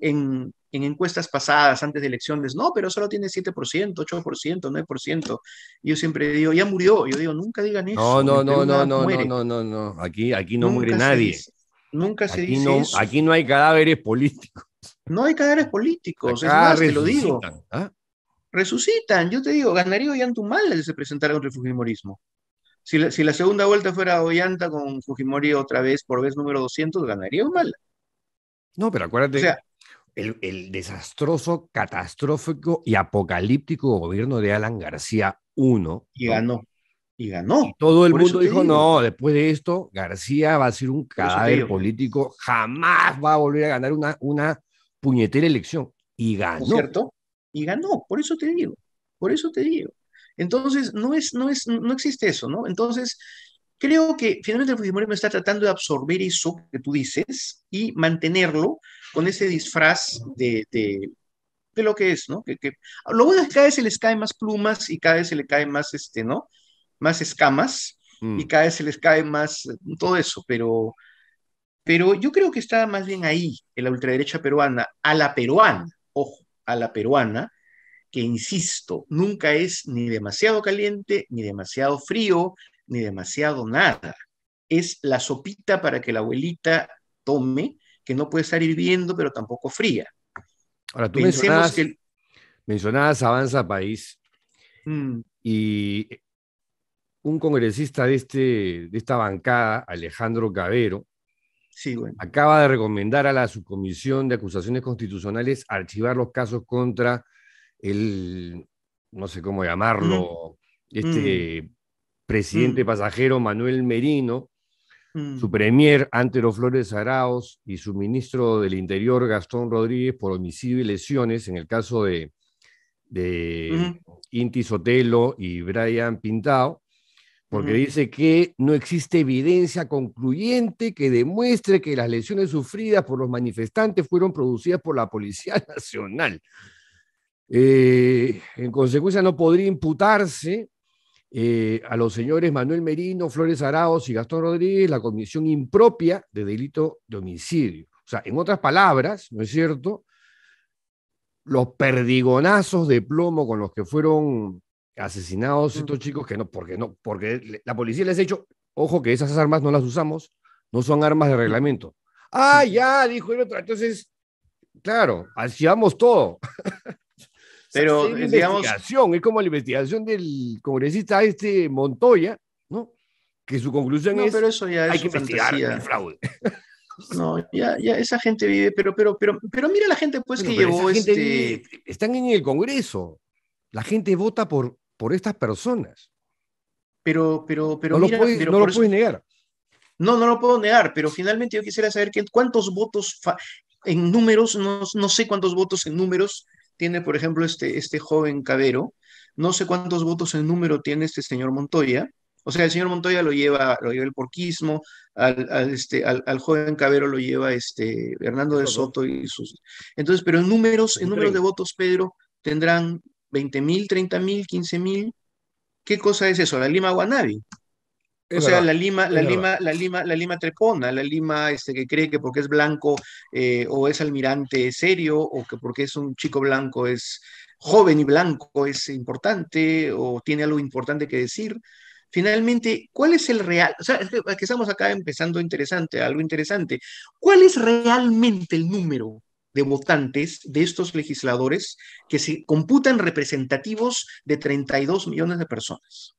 encuestas pasadas, antes de elecciones, no, pero solo tiene 7%, 8%, 9%. Yo siempre digo, ya murió. Yo digo, nunca digan eso. No, no, no, no, no, no, no, no, no, Aquí, aquí no muere nadie. Nunca se dice no, Aquí no hay cadáveres políticos. No hay cadáveres políticos, es más, te lo digo. Resucitan, ¿ah? yo te digo, ganaría mal si se presentara contra el Fujimorismo. Si la, segunda vuelta fuera Ollanta con Fujimori otra vez por vez número 200, ganaría mal. No, pero acuérdate, o sea, el, desastroso, catastrófico y apocalíptico gobierno de Alan García I... Y ganó y ganó. todo el mundo dijo, no, después de esto, García va a ser un cadáver político, jamás va a volver a ganar una, una puñetera elección. Y ganó. ¿Cierto? Y ganó, por eso te digo, por eso te digo. Entonces, no, es, no, es, no existe eso, ¿no? Entonces, creo que finalmente el Fujimorismo está tratando de absorber eso que tú dices y mantenerlo con ese disfraz de, de, de lo que es, ¿no? Que, que, lo bueno es que cada vez se les caen más plumas y cada vez se le cae más, este, ¿no? más escamas y mm. cada vez se les cae más eh, todo eso, pero, pero yo creo que está más bien ahí, en la ultraderecha peruana, a la peruana, ojo, a la peruana, que insisto, nunca es ni demasiado caliente, ni demasiado frío, ni demasiado nada. Es la sopita para que la abuelita tome, que no puede estar hirviendo, pero tampoco fría. Ahora, tú mencionabas, Avanza País mm. y un congresista de, este, de esta bancada, Alejandro Cabero, acaba de recomendar a la subcomisión de acusaciones constitucionales archivar los casos contra el, no sé cómo llamarlo, este mm. presidente mm. pasajero Manuel Merino, mm. su premier Antero Flores Araos y su ministro del Interior Gastón Rodríguez por homicidio y lesiones en el caso de, Inti Sotelo y Brian Pintao porque dice que no existe evidencia concluyente que demuestre que las lesiones sufridas por los manifestantes fueron producidas por la Policía <laughs> Nacional. Eh, en consecuencia, no podría imputarse eh, a los señores Manuel Merino, Flores Araos y Gastón Rodríguez la comisión impropia de delito de homicidio. O sea, en otras palabras, ¿no es cierto? Los perdigonazos de plomo con los que fueron asesinados estos chicos que no, porque no, porque la policía les ha dicho, ojo que esas armas no las usamos, no son armas de reglamento. Ah, ya, dijo el otro. Entonces, claro, hacíamos todo. <laughs> Pero, digamos. Es como la investigación del congresista este Montoya, ¿no? Que su conclusión no, es. Pero eso ya es que investigar el fraude. <laughs> No, ya, ya, esa gente vive, pero, pero, pero, pero mira la gente pues que llevó este... están en el Congreso. La gente vota por por estas personas. Pero, pero, pero. No lo, puedes, no negar. No, no lo puedo negar, pero finalmente yo quisiera saber cuántos votos en números, no, sé cuántos votos en números tiene, por ejemplo, este, este joven Cabero, no sé cuántos votos en número tiene este señor Montoya. O sea, el señor Montoya lo lleva, lo lleva el porquismo, al, este, al, joven Cabero lo lleva este, Hernando de Soto y sus... Entonces, pero en números, en números de votos, Pedro, tendrán 20 mil, 30 mil, 15 mil. ¿Qué cosa es eso? La Lima Guanabi. O sea, la Lima, la Lima, la Lima, la Lima trepona, la Lima este, que cree que porque es blanco eh, o es almirante serio, o que porque es un chico blanco es joven y blanco es importante, o tiene algo importante que decir. Finalmente, ¿cuál es el real? O sea, que, que estamos acá empezando interesante, algo interesante. ¿Cuál es realmente el número? de votantes de estos legisladores que se computan representativos de 32 millones de personas.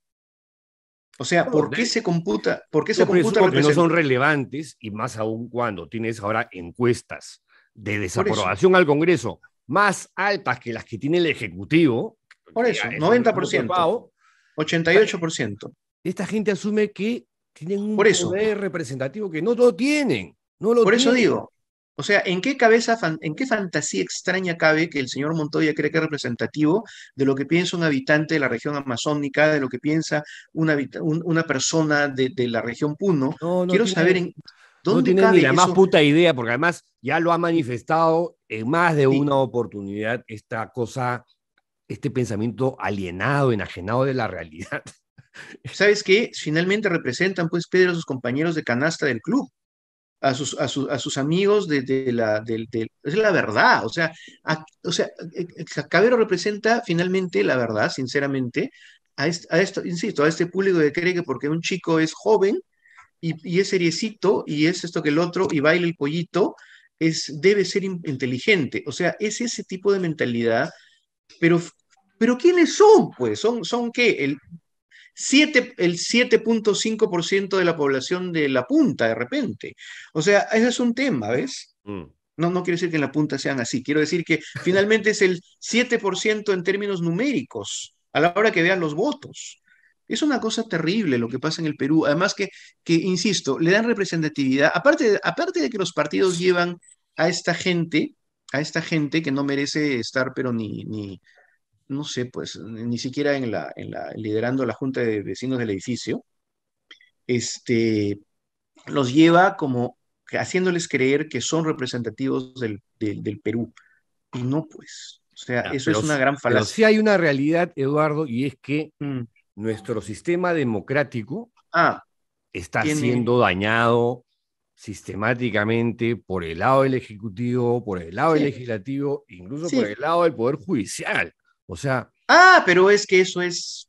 O sea, ¿por qué se computa? ¿Por qué se computa porque no son relevantes y más aún cuando tienes ahora encuestas de desaprobación al Congreso más altas que las que tiene el Ejecutivo. Por eso, 90%. 88%. Esta gente asume que tienen un poder representativo que no lo tienen. No lo por eso digo, o sea, ¿en qué cabeza, en qué fantasía extraña cabe que el señor Montoya cree que es representativo de lo que piensa un habitante de la región amazónica, de lo que piensa una, persona de, la región Puno? No, Quiero saber en dónde no tiene ni la más puta idea, porque además ya lo ha manifestado en más de una oportunidad esta cosa, este pensamiento alienado, enajenado de la realidad. ¿Sabes qué? Finalmente representan pues Pedro a sus compañeros de canasta del club a sus, a, sus amigos de, la... es la verdad, o sea, e, e, o sea, Cabero representa finalmente la verdad, sinceramente, a, este, esto, insisto, a este público que cree que porque un chico es joven y, es seriecito y es esto que el otro y baila el pollito, es, debe ser inteligente. O sea, es ese tipo de mentalidad, pero, pero ¿quiénes son? Pues son, son qué? El, el 7.5% de la población de la punta de repente. O sea, ese es un tema, ¿ves? Mm. No, no quiero decir que en la punta sean así, quiero decir que finalmente es el 7% en términos numéricos a la hora que vean los votos. Es una cosa terrible lo que pasa en el Perú. Además que, que insisto, le dan representatividad. Aparte, de, aparte de que los partidos llevan a esta gente, a esta gente que no merece estar, pero ni, no sé, pues ni siquiera en la, en la, liderando la junta de vecinos del edificio, este, los lleva como haciéndoles creer que son representativos del, Perú. Y no, pues. O sea, eso es una gran falacia. Pero sí hay una realidad, Eduardo, y es que mm. nuestro sistema democrático ah, está siendo dañado sistemáticamente por el lado del Ejecutivo, por el lado del Legislativo, incluso por el lado del Poder Judicial. O sea. Ah, pero es que eso es.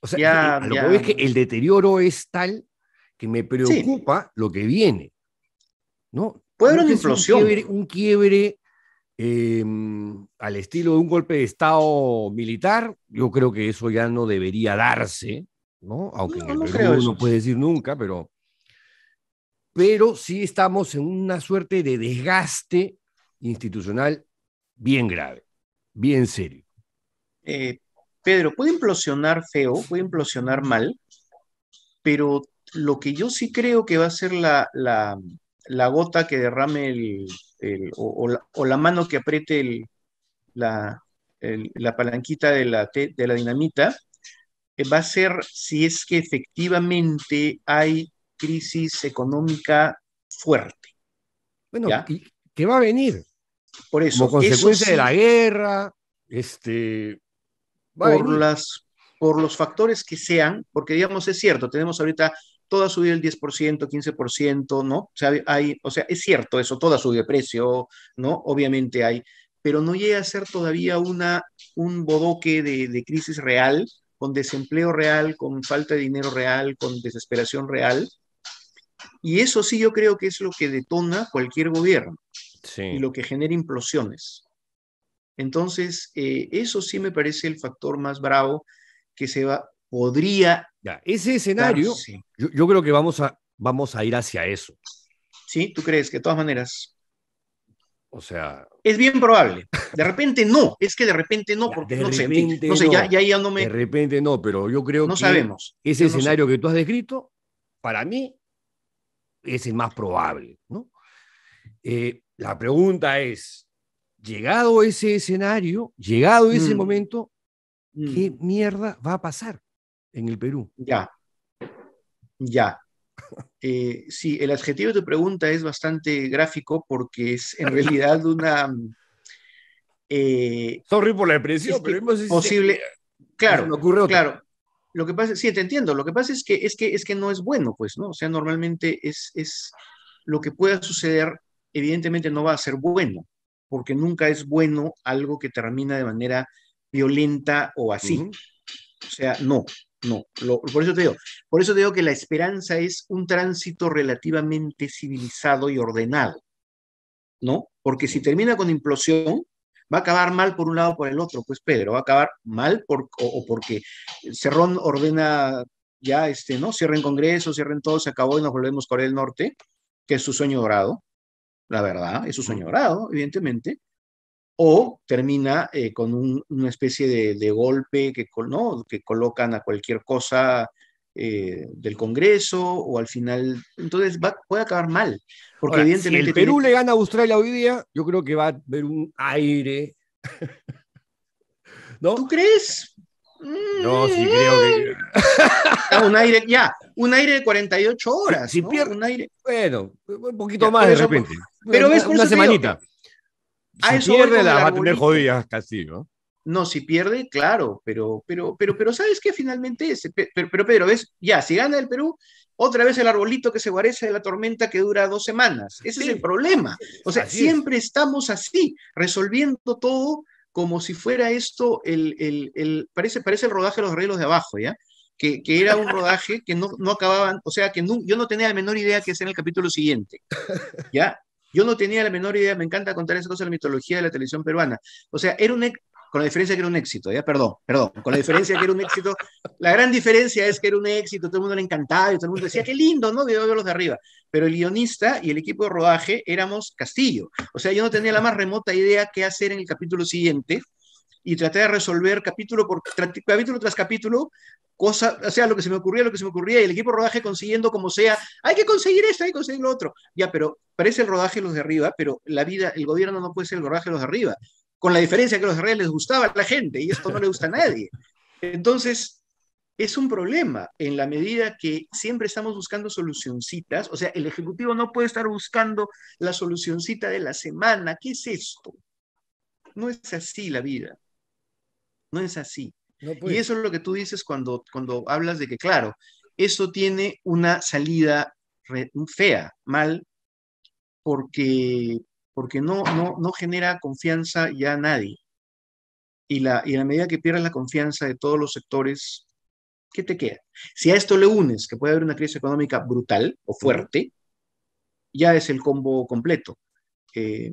O sea, lo que es que el deterioro es tal que me preocupa lo que viene. ¿No? Puede haber una Un quiebre, em, al estilo de un golpe de Estado militar, yo creo que eso ya no debería darse, ¿no? Aunque en el no Perú uno puede decir nunca, pero. Pero sí estamos en una suerte de desgaste institucional bien grave, bien serio. Eh, Pedro, puede implosionar feo, puede implosionar mal, pero lo que yo sí creo que va a ser la, la, gota que derrame el, o, la, mano que apriete la, palanquita de la, de la dinamita, eh, va a ser si es que efectivamente hay crisis económica fuerte. Bueno, ¿qué que va a venir. Por eso. Como consecuencia de la guerra, este, por, las, por los factores que sean, porque digamos, es cierto, tenemos ahorita toda subida subido el 10%, 15%, ¿no? O sea, hay, o sea, es cierto eso, toda sube de precio, ¿no? Obviamente hay, pero no llega a ser todavía una, un bodoque de, crisis real, con desempleo real, con falta de dinero real, con desesperación real. Y eso sí yo creo que es lo que detona cualquier gobierno y lo que genera implosiones. Entonces, eh, eso sí me parece el factor más bravo que se va, podría... ese escenario, yo, creo que vamos a, vamos a ir hacia eso. Sí, tú crees que de todas maneras... O sea. Es bien probable. <laughs> De repente no, es que de repente no, porque no, sé, no sé, Ya, ya, ya, no me. De repente no, pero yo creo no que sabemos. ese escenario que tú has descrito, para mí, es el más probable, eh, la pregunta es: llegado ese escenario, llegado ese mm. momento, ¿qué mm. mierda va a pasar en el Perú? Ya, ya. <laughs> Eh, sí, el adjetivo de tu pregunta es bastante gráfico porque es en realidad una... Eh, Sorry por la expresión, pero hemos... Posible... Claro, ocurre claro. Lo que pasa, sí, te entiendo. Lo que pasa es que, es que, es que no es bueno, pues, ¿no? O sea, normalmente es lo que pueda suceder, evidentemente no va a ser bueno porque nunca es bueno algo que termina de manera violenta o así. O sea, no, no. por eso te digo, por eso digo que la esperanza es un tránsito relativamente civilizado y ordenado, ¿no? Porque si termina con implosión, va a acabar mal por un lado o por el otro, pues Pedro, va a acabar mal por, o, porque Cerrón ordena ya, este, ¿no? Cierren Congreso, cierren todo, se acabó y nos volvemos Corea del Norte, que es su sueño dorado la verdad, eso sueño soñado, evidentemente, o termina eh, con una especie de, golpe que, que colocan a cualquier cosa eh, del Congreso o al final. Entonces puede acabar mal. Porque evidentemente. Si el Perú le gana a Australia hoy día, yo creo que va a haber un aire. <laughs> ¿No? ¿Tú crees? No, sí creo que. Mm. Ah, un aire, ya, un aire de 48 horas. Si, pierde, un aire... Bueno, un poquito más de repente. Pero ves, una, semanita. pierde, la va a tener jodidas casi, ¿no? No, si pierde, claro, pero, pero, pero, pero ¿sabes qué finalmente es? Pero, pero Pedro, ¿ves? Ya, si gana el Perú, otra vez el arbolito que se guarece de la tormenta que dura dos semanas. Ese es el problema. O sea, siempre estamos así, resolviendo todo como si fuera esto el, parece, parece el rodaje de los arreglos de abajo, ¿ya? Que, era un rodaje que no, no acababan, o sea, que yo no tenía la menor idea que hacer en el capítulo siguiente, ¿ya? Yo no tenía la menor idea, me encanta contar esas cosas de la mitología de la televisión peruana. O sea, era un, con la diferencia que era un éxito, ya, perdón, perdón, con la diferencia que era un éxito, la gran diferencia es que era un éxito, todo el mundo le encantaba y todo el mundo decía, qué lindo, ¿no? De verlos de arriba. Pero el guionista y el equipo de rodaje éramos Castillo. O sea, yo no tenía la más remota idea qué hacer en el capítulo siguiente, y traté de resolver capítulo por capítulo tras capítulo, cosa, o sea, lo que se me ocurría, lo que se me ocurría, y el equipo de rodaje consiguiendo como sea, hay que conseguir esto, hay que conseguir lo otro. Ya, pero parece el rodaje los de arriba, pero la vida, el gobierno no puede ser el rodaje los de arriba, con la diferencia que los de arriba les gustaba a la gente y esto no le gusta a nadie. Entonces, es un problema en la medida que siempre estamos buscando solucioncitas, o sea, el Ejecutivo no puede estar buscando la solucioncita de la semana, ¿qué es esto? No es así la vida. No es así. y pues. eso es lo que tú dices cuando, cuando hablas de que, claro, esto tiene una salida fea, mal, porque, porque no, no, no genera confianza ya a nadie. Y la, y a la medida que pierdas la confianza de todos los sectores, ¿qué te queda? Si a esto le unes que puede haber una crisis económica brutal o fuerte, ya es el combo completo. Eh,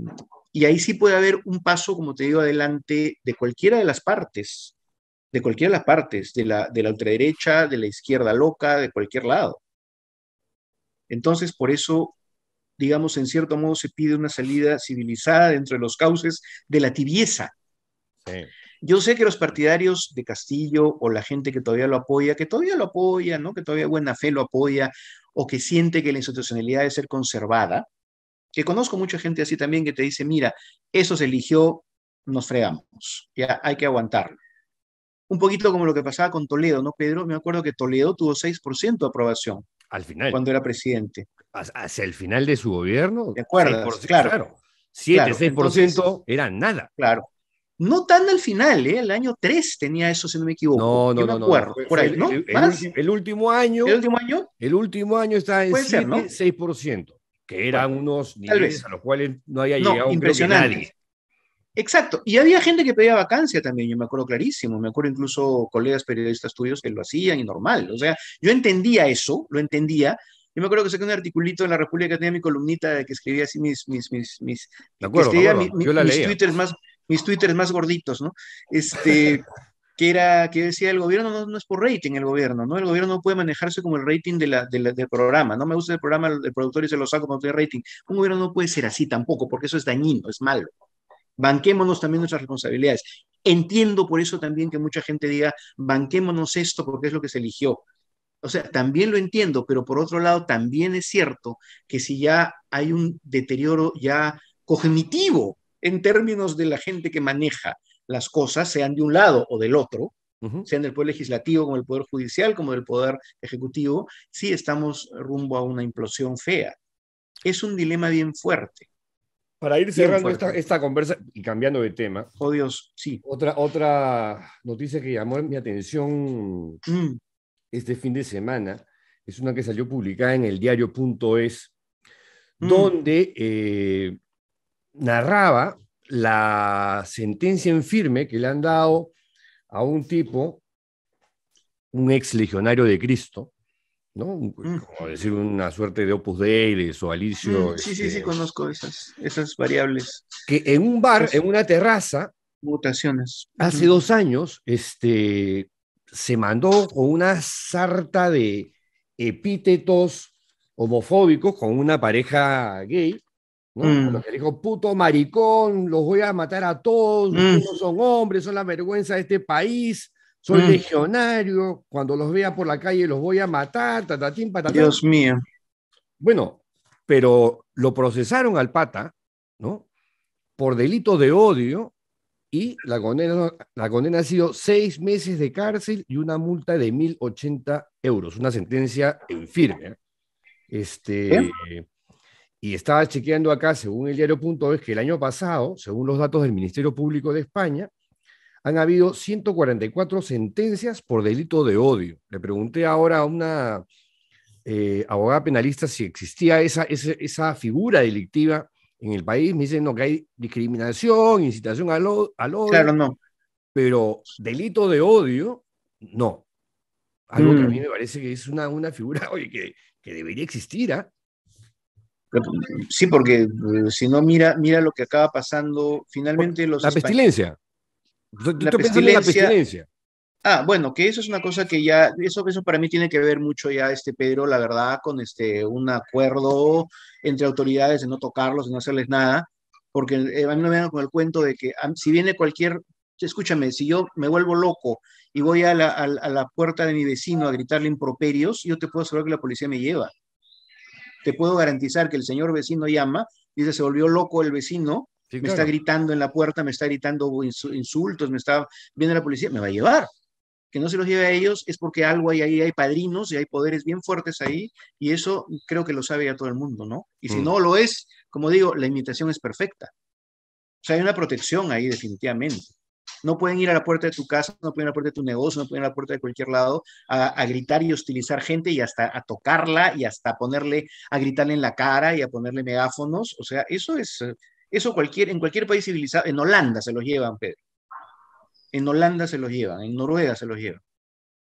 y ahí sí puede haber un paso, como te digo, adelante de cualquiera de las partes, de cualquiera de las partes, de la, de la ultraderecha, de la izquierda loca, de cualquier lado. Entonces, por eso, digamos, en cierto modo se pide una salida civilizada dentro de los cauces de la tibieza. Yo sé que los partidarios de Castillo o la gente que todavía lo apoya, que todavía lo apoya, ¿no? que todavía buena fe lo apoya, o que siente que la institucionalidad debe ser conservada, que conozco mucha gente así también que te dice, mira, eso se eligió, nos fregamos, ya hay que aguantarlo. Un poquito como lo que pasaba con Toledo, ¿no, Pedro? Me acuerdo que Toledo tuvo 6% de aprobación. Al final. Cuando era presidente. Hacia el final de su gobierno. De acuerdo, claro. 7, 6% era nada. Claro. No tan al final, ¿eh? El año 3 tenía eso, si no me equivoco. No, no, no, no. El, último año. ¿El último año? El último año está en 7, 6% que eran unos niveles a los cuales no había llegado no, impresionante. nadie. Exacto, y había gente que pedía vacancia también, yo me acuerdo clarísimo, me acuerdo incluso colegas periodistas tuyos que lo hacían y normal, o sea, yo entendía eso, lo entendía, yo me acuerdo que saqué un articulito en la República que tenía mi columnita de que escribía así mis, mis, mis, mis, acuerdo, que escribía mis twitters más, mis twitters más gorditos, ¿no? Este, <laughs> que decía el gobierno no, es por rating el gobierno, ¿no? El gobierno no puede manejarse como el rating del programa, no me gusta el programa del productor y se lo saco como de rating. Un gobierno no puede ser así tampoco, porque eso es dañino, es malo. Banquémonos también nuestras responsabilidades. Entiendo por eso también que mucha gente diga, banquémonos esto porque es lo que se eligió. O sea, también lo entiendo, pero por otro lado también es cierto que si ya hay un deterioro ya cognitivo en términos de la gente que maneja, las cosas, sean de un lado o del otro, sean del poder legislativo como del poder judicial, como del poder ejecutivo, sí estamos rumbo a una implosión fea. Es un dilema bien fuerte. Para ir cerrando esta, conversa y cambiando de tema. Oh Dios, sí. Otra, otra noticia que llamó mi atención mm. este fin de semana es una que salió publicada en el diario.es, Es, mm. donde eh, narraba la sentencia en firme que le han dado a un tipo, un ex legionario de Cristo, ¿no? Mm. Como decir, una suerte de Opus Dei, o Alicio. Mm, sí, sí, este, sí, conozco esas, variables. Que en un bar, en una terraza. Mutaciones. Hace dos años, este, se mandó una sarta de epítetos homofóbicos con una pareja gay ¿no? Mm. dijo, puto maricón, los voy a matar a todos, no mm. son hombres, son la vergüenza de este país, soy mm. legionario, cuando los vea por la calle los voy a matar, tatatín, Dios mío. Bueno, pero lo procesaron al pata, ¿no? Por delito de odio y la condena, la condena ha sido seis meses de cárcel y una multa de 1.080 euros, una sentencia en firme. ¿eh? Este, y estaba chequeando acá, según el diario.es, que el año pasado, según los datos del Ministerio Público de España, han habido 144 sentencias por delito de odio. Le pregunté ahora a una eh, abogada penalista si existía esa, esa, figura delictiva en el país. Me dicen no, que hay discriminación, incitación al, odio. Claro, no. Pero delito de odio, no. Algo que a mí mm. me parece que es una, figura <laughs> oye, que, debería existir. ¿ah? Sí, porque eh, si no, mira, mira lo que acaba pasando. Finalmente los... La pestilencia. la, pestilencia. Ah, bueno, que eso es una cosa que ya, eso, eso para mí tiene que ver mucho ya, este Pedro, la verdad, con este, un acuerdo entre autoridades de no tocarlos, de no hacerles nada, porque eh, a mí no me dan con el cuento de que si viene cualquier, escúchame, si yo me vuelvo loco y voy a la, a la puerta de mi vecino a gritarle improperios, yo te puedo asegurar que la policía me lleva te puedo garantizar que el señor vecino llama, dice, se volvió loco el vecino, me está gritando en la puerta, me está gritando insultos, me está viendo la policía, me va a llevar. Que no se los lleve a ellos es porque algo hay ahí, hay padrinos y hay poderes bien fuertes ahí, y eso creo que lo sabe ya todo el mundo, ¿no? Y si mm. no lo es, como digo, la imitación es perfecta. O sea, hay una protección ahí definitivamente. No pueden ir a la puerta de tu casa, no pueden ir a la puerta de tu negocio, no pueden ir a la puerta de cualquier lado a, gritar y hostilizar gente y hasta a tocarla y hasta ponerle, a gritarle en la cara y a ponerle megáfonos. O sea, eso es, eso cualquier, en cualquier país civilizado, en Holanda se los llevan, Pedro. En Holanda se los llevan, en Noruega se los llevan.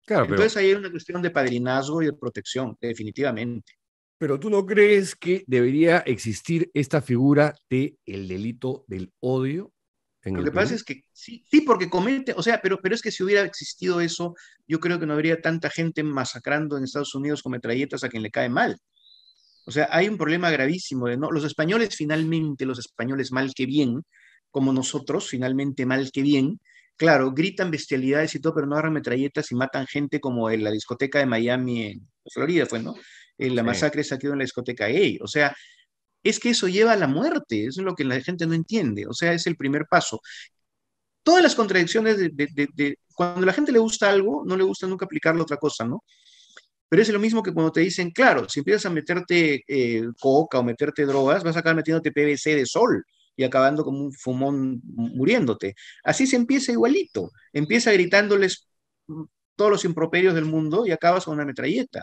Entonces ahí hay una cuestión de padrinazgo y de protección, definitivamente. Pero tú no crees que debería existir esta figura de el delito del odio? Lo que pasa es que sí, sí, porque comete, o sea, pero, pero es que si hubiera existido eso, yo creo que no habría tanta gente masacrando en Estados Unidos con metralletas a quien le cae mal. O sea, hay un problema gravísimo de no, los españoles finalmente, los españoles mal que bien, como nosotros, finalmente mal que bien, claro, gritan bestialidades y todo, pero no agarran metralletas y matan gente como en la discoteca de Miami en Florida fue, pues, ¿no? En eh, la masacre masacre saqueo en la discoteca gay. O sea, es que eso lleva a la muerte, es lo que la gente no entiende, o sea, es el primer paso. Todas las contradicciones de, cuando a la gente le gusta algo, no le gusta nunca aplicarle otra cosa, ¿no? Pero es lo mismo que cuando te dicen, claro, si empiezas a meterte eh, coca o meterte drogas, vas a acabar metiéndote PVC de sol y acabando como un fumón muriéndote. Así se empieza igualito, empieza gritándoles mm, todos los improperios del mundo y acabas con una metralleta.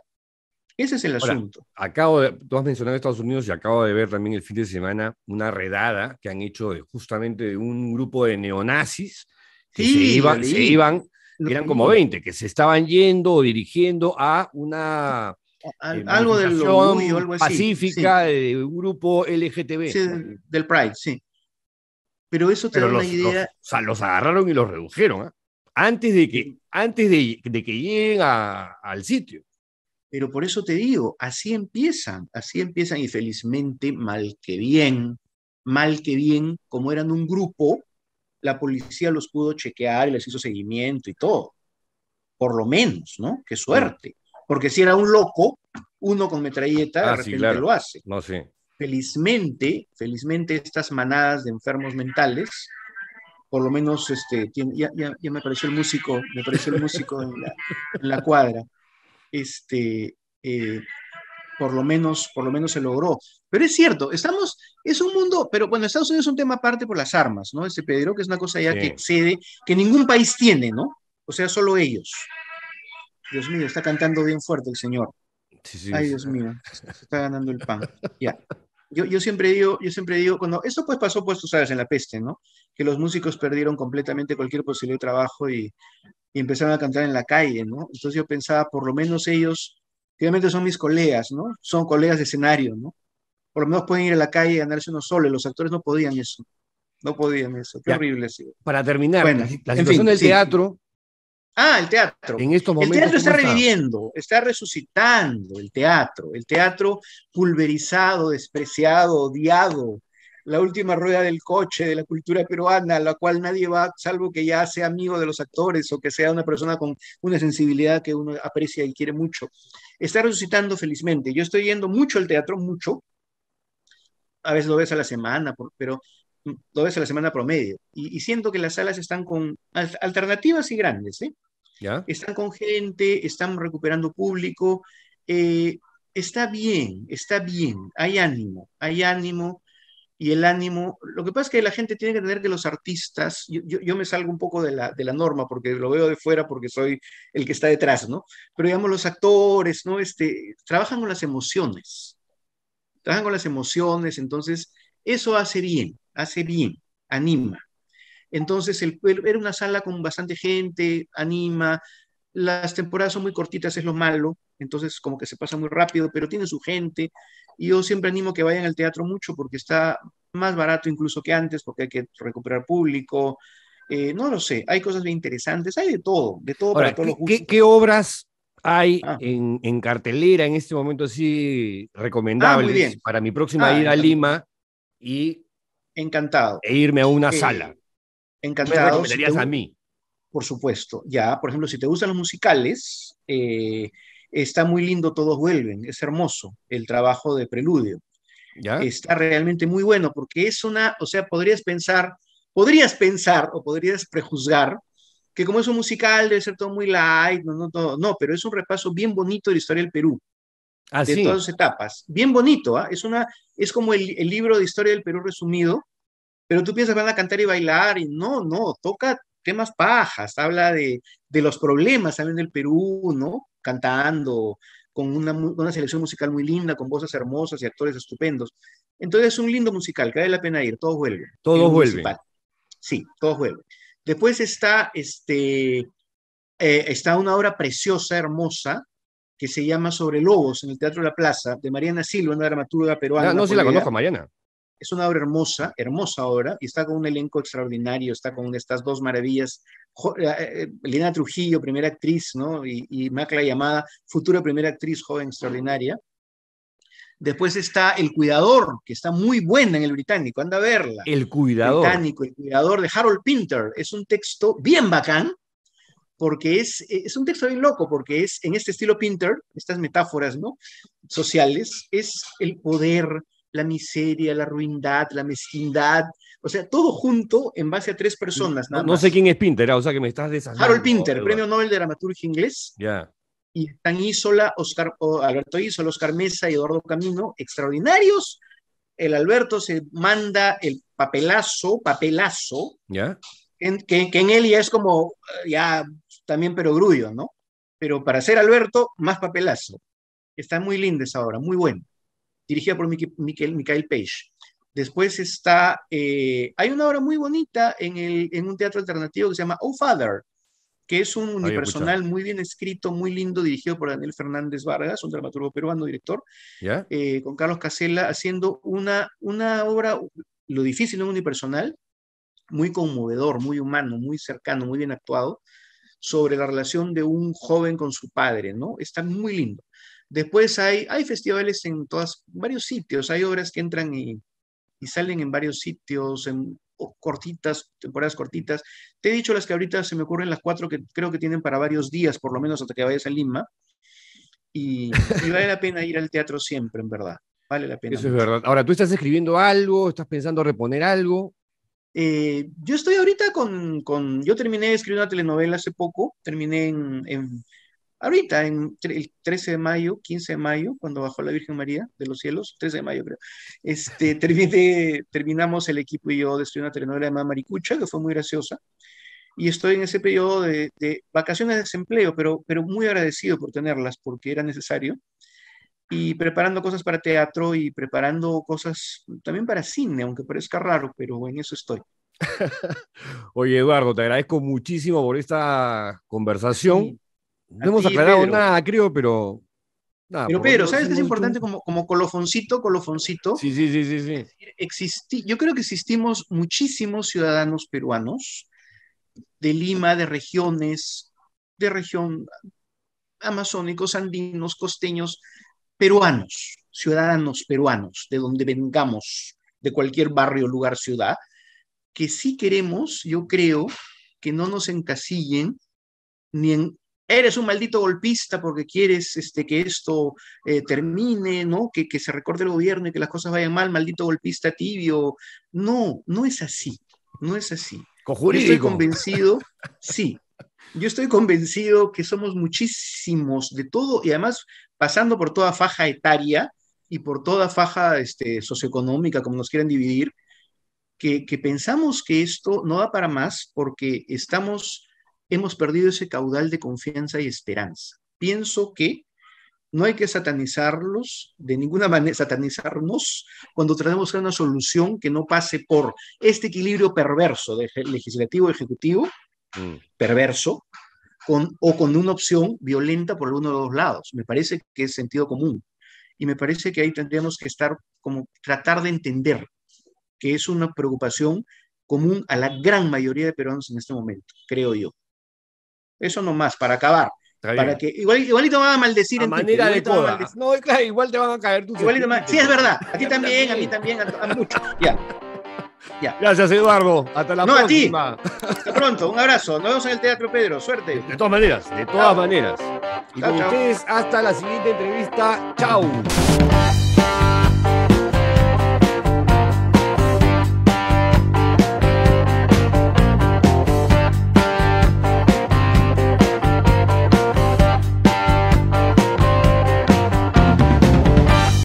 Ese es el asunto. Acabo de, tú has mencionado Estados Unidos y acabo de ver también el fin de semana una redada que han hecho justamente de un grupo de neonazis que se, iban, iban, eran como 20, que se estaban yendo o dirigiendo a una... algo del Pacífica de grupo LGTB. del, Pride, sí. Pero eso te da una idea. o sea, los agarraron y los redujeron, ¿ah? Antes de que, antes de, que lleguen al sitio. Pero por eso te digo, así empiezan, así empiezan y felizmente, mal que bien, mal que bien, como eran un grupo, la policía los pudo chequear y les hizo seguimiento y todo. Por lo menos, ¿no? Qué mm. suerte. Porque si era un loco, uno con metralleta, ah, repente lo hace. Felizmente, felizmente estas manadas de enfermos mentales, por lo menos este, ya, me apareció el músico, me pareció el músico en la cuadra este, eh, por lo menos, por lo menos se logró. Pero es cierto, estamos, es un mundo, pero bueno, Estados Unidos es un tema aparte por las armas, ¿no? ese pedro que es una cosa ya que excede, que ningún país tiene, ¿no? O sea, solo ellos. Dios mío, está cantando bien fuerte el señor. Ay, Dios mío, se está ganando el pan. Ya. Yo, yo, siempre digo, yo siempre digo, cuando esto pues pasó, pues tú sabes, en la peste, ¿no? Que los músicos perdieron completamente cualquier posibilidad de trabajo y y empezaron a cantar en la calle, ¿no? Entonces yo pensaba, por lo menos ellos, obviamente son mis colegas, ¿no? Son colegas de escenario, ¿no? Por lo menos pueden ir a la calle y ganarse unos soles, los actores no podían eso, no podían eso, qué horrible ha Para terminar, la, situación del teatro. Ah, el teatro. En estos momentos, el teatro está reviviendo, está resucitando el teatro, el teatro pulverizado, despreciado, odiado, la última rueda del coche de la cultura peruana, a la cual nadie va, salvo que ya sea amigo de los actores o que sea una persona con una sensibilidad que uno aprecia y quiere mucho. Está resucitando felizmente. Yo estoy yendo mucho al teatro, mucho. A veces lo ves a la semana, pero lo ves a la semana promedio. Y, siento que las salas están con alternativas y grandes. ¿eh? ¿Ya? Están con gente, están recuperando público. Eh, está bien, está bien, hay ánimo, hay ánimo, y el ánimo. Lo que pasa es que la gente tiene que tener que los artistas, yo, me salgo un poco de la, norma porque lo veo de fuera porque soy el que está detrás, ¿no? Pero digamos, los actores, ¿no? Este, trabajan con las emociones, trabajan con las emociones, entonces eso hace bien, hace bien, anima. Entonces, el, era una sala con bastante gente, anima. Las temporadas son muy cortitas, es lo malo, entonces como que se pasa muy rápido, pero tiene su gente, y yo siempre animo que vayan al teatro mucho porque está más barato incluso que antes, porque hay que recuperar público. Eh, no lo sé, hay cosas bien interesantes, hay de todo, de todo para todos los ¿qué, obras hay ah. en, cartelera en este momento así ah, recomendables para mi próxima ah, ir a Lima y encantado e irme a una eh, sala. Encantado. ¿Me recomendarías a mí? Por supuesto, ya. Por ejemplo, si te gustan los musicales, eh, Está muy lindo, todos vuelven, es hermoso el trabajo de preludio. ¿Ya? Está realmente muy bueno porque es una, o sea, podrías pensar, podrías pensar o podrías prejuzgar que como es un musical debe ser todo muy light, no, no, no, no pero es un repaso bien bonito de la historia del Perú. Ah, de todas etapas. Bien bonito, ¿ah? es, una, es como el, libro de historia del Perú resumido, pero tú piensas van a cantar y bailar, y no, no, toca temas pajas, habla de, de los problemas también del Perú, ¿no? cantando, con una, una, selección musical muy linda, con voces hermosas y actores estupendos. Entonces es un lindo musical, que vale la pena ir, todo vuelve. Todo vuelve. Sí, todo vuelve. Después está, este, eh, está una obra preciosa, hermosa, que se llama Sobre Lobos en el Teatro de la Plaza, de Mariana Silva, una dramaturga peruana. No, no si la conozco, Mariana. Es una obra hermosa, hermosa obra, y está con un elenco extraordinario, está con estas dos maravillas. Elena eh, eh, Lina Trujillo, primera actriz, ¿no? Y, y Macla Llamada, futura primera actriz joven extraordinaria. Después está El Cuidador, que está muy buena en el británico, anda a verla. El Cuidador. Británico, El Cuidador de Harold Pinter. Es un texto bien bacán, porque es, eh, es un texto bien loco, porque es en este estilo Pinter, estas metáforas ¿no? sociales, es el poder, la miseria, la ruindad, la mezquindad, o sea, todo junto en base a tres personas. no, sé quién es Pinter, ah, o sea que me estás desasando. Harold Pinter, premio Nobel de Dramaturgia Inglés. Ya. Y están Isola, Oscar, Alberto Isola, Oscar Mesa y Eduardo Camino, extraordinarios. El Alberto se manda el papelazo, papelazo, ¿Ya? Que, en él ya es como, eh, ya también pero grullo, ¿no? Pero para ser Alberto, más papelazo. están muy lindes ahora muy buena dirigida por Michael, Page. Después está, eh, hay una obra muy bonita en, un teatro alternativo que se llama Oh Father, que es un unipersonal muy bien escrito, muy lindo, dirigido por Daniel Fernández Vargas, un dramaturgo peruano, director, eh, con Carlos Casella, haciendo una, una obra, lo difícil de un unipersonal, muy conmovedor, muy humano, muy cercano, muy bien actuado, sobre la relación de un joven con su padre, ¿no? Está muy lindo. Después hay, hay festivales en todas, varios sitios, hay obras que entran y, salen en varios sitios, en cortitas, temporadas cortitas. Te he dicho las que ahorita se me ocurren las cuatro que creo que tienen para varios días, por lo menos hasta que vayas a Lima. Y, vale la pena ir al teatro siempre, en verdad. Vale la pena. Eso es verdad. Ahora, ¿tú estás escribiendo algo? ¿Estás pensando reponer algo? Eh, yo estoy ahorita con, Yo terminé de escribir una telenovela hace poco. Terminé en, ahorita, en el 13 de mayo, 15 de mayo, cuando bajó la Virgen María de los cielos, 13 de mayo creo, este, <laughs> terminé, terminamos el equipo y yo de una telenovela llamada Maricucha, que fue muy graciosa, y estoy en ese periodo de, vacaciones de desempleo, pero, pero muy agradecido por tenerlas, porque era necesario, y preparando cosas para teatro y preparando cosas también para cine, aunque parezca raro, pero en eso estoy. <laughs> Oye, Eduardo, te agradezco muchísimo por esta conversación. No hemos aclarado nada, creo, pero. pero ¿sabes qué es importante como, como colofoncito, colofoncito? Sí, sí, sí, sí. sí. Yo creo que existimos muchísimos ciudadanos peruanos de Lima, de regiones, de región amazónicos, andinos, costeños, peruanos, ciudadanos peruanos, de donde vengamos, de cualquier barrio, lugar, ciudad, que sí queremos, yo creo, que no nos encasillen ni en eres un maldito golpista porque quieres este, que esto eh, termine, ¿no? Que, que se recorte el gobierno y que las cosas vayan mal, maldito golpista tibio. No, no es así, no es así. Yo estoy convencido, <laughs> sí, yo estoy convencido que somos muchísimos de todo y además pasando por toda faja etaria y por toda faja este, socioeconómica, como nos quieran dividir, que, que pensamos que esto no da para más porque estamos hemos perdido ese caudal de confianza y esperanza. Pienso que no hay que satanizarlos de ninguna manera, satanizarnos cuando tratamos de una solución que no pase por este equilibrio perverso de legislativo-ejecutivo, mm. perverso, o con una opción violenta por alguno de los lados. Me parece que es sentido común. Y me parece que ahí tendríamos que estar como tratar de entender que es una preocupación común a la gran mayoría de peruanos en este momento, creo yo. Eso nomás, para acabar. Para que, igual, igualito van a maldecir en manera de No, igual te van a caer tú. Sí, es verdad. A ti <laughs> también, a mí también, a, muchos. Ya. Gracias, Eduardo. Hasta la próxima. Hasta pronto. Un abrazo. Nos vemos en el Teatro Pedro. Suerte. De todas maneras, de todas maneras. Y con ustedes, hasta la siguiente entrevista. Chau.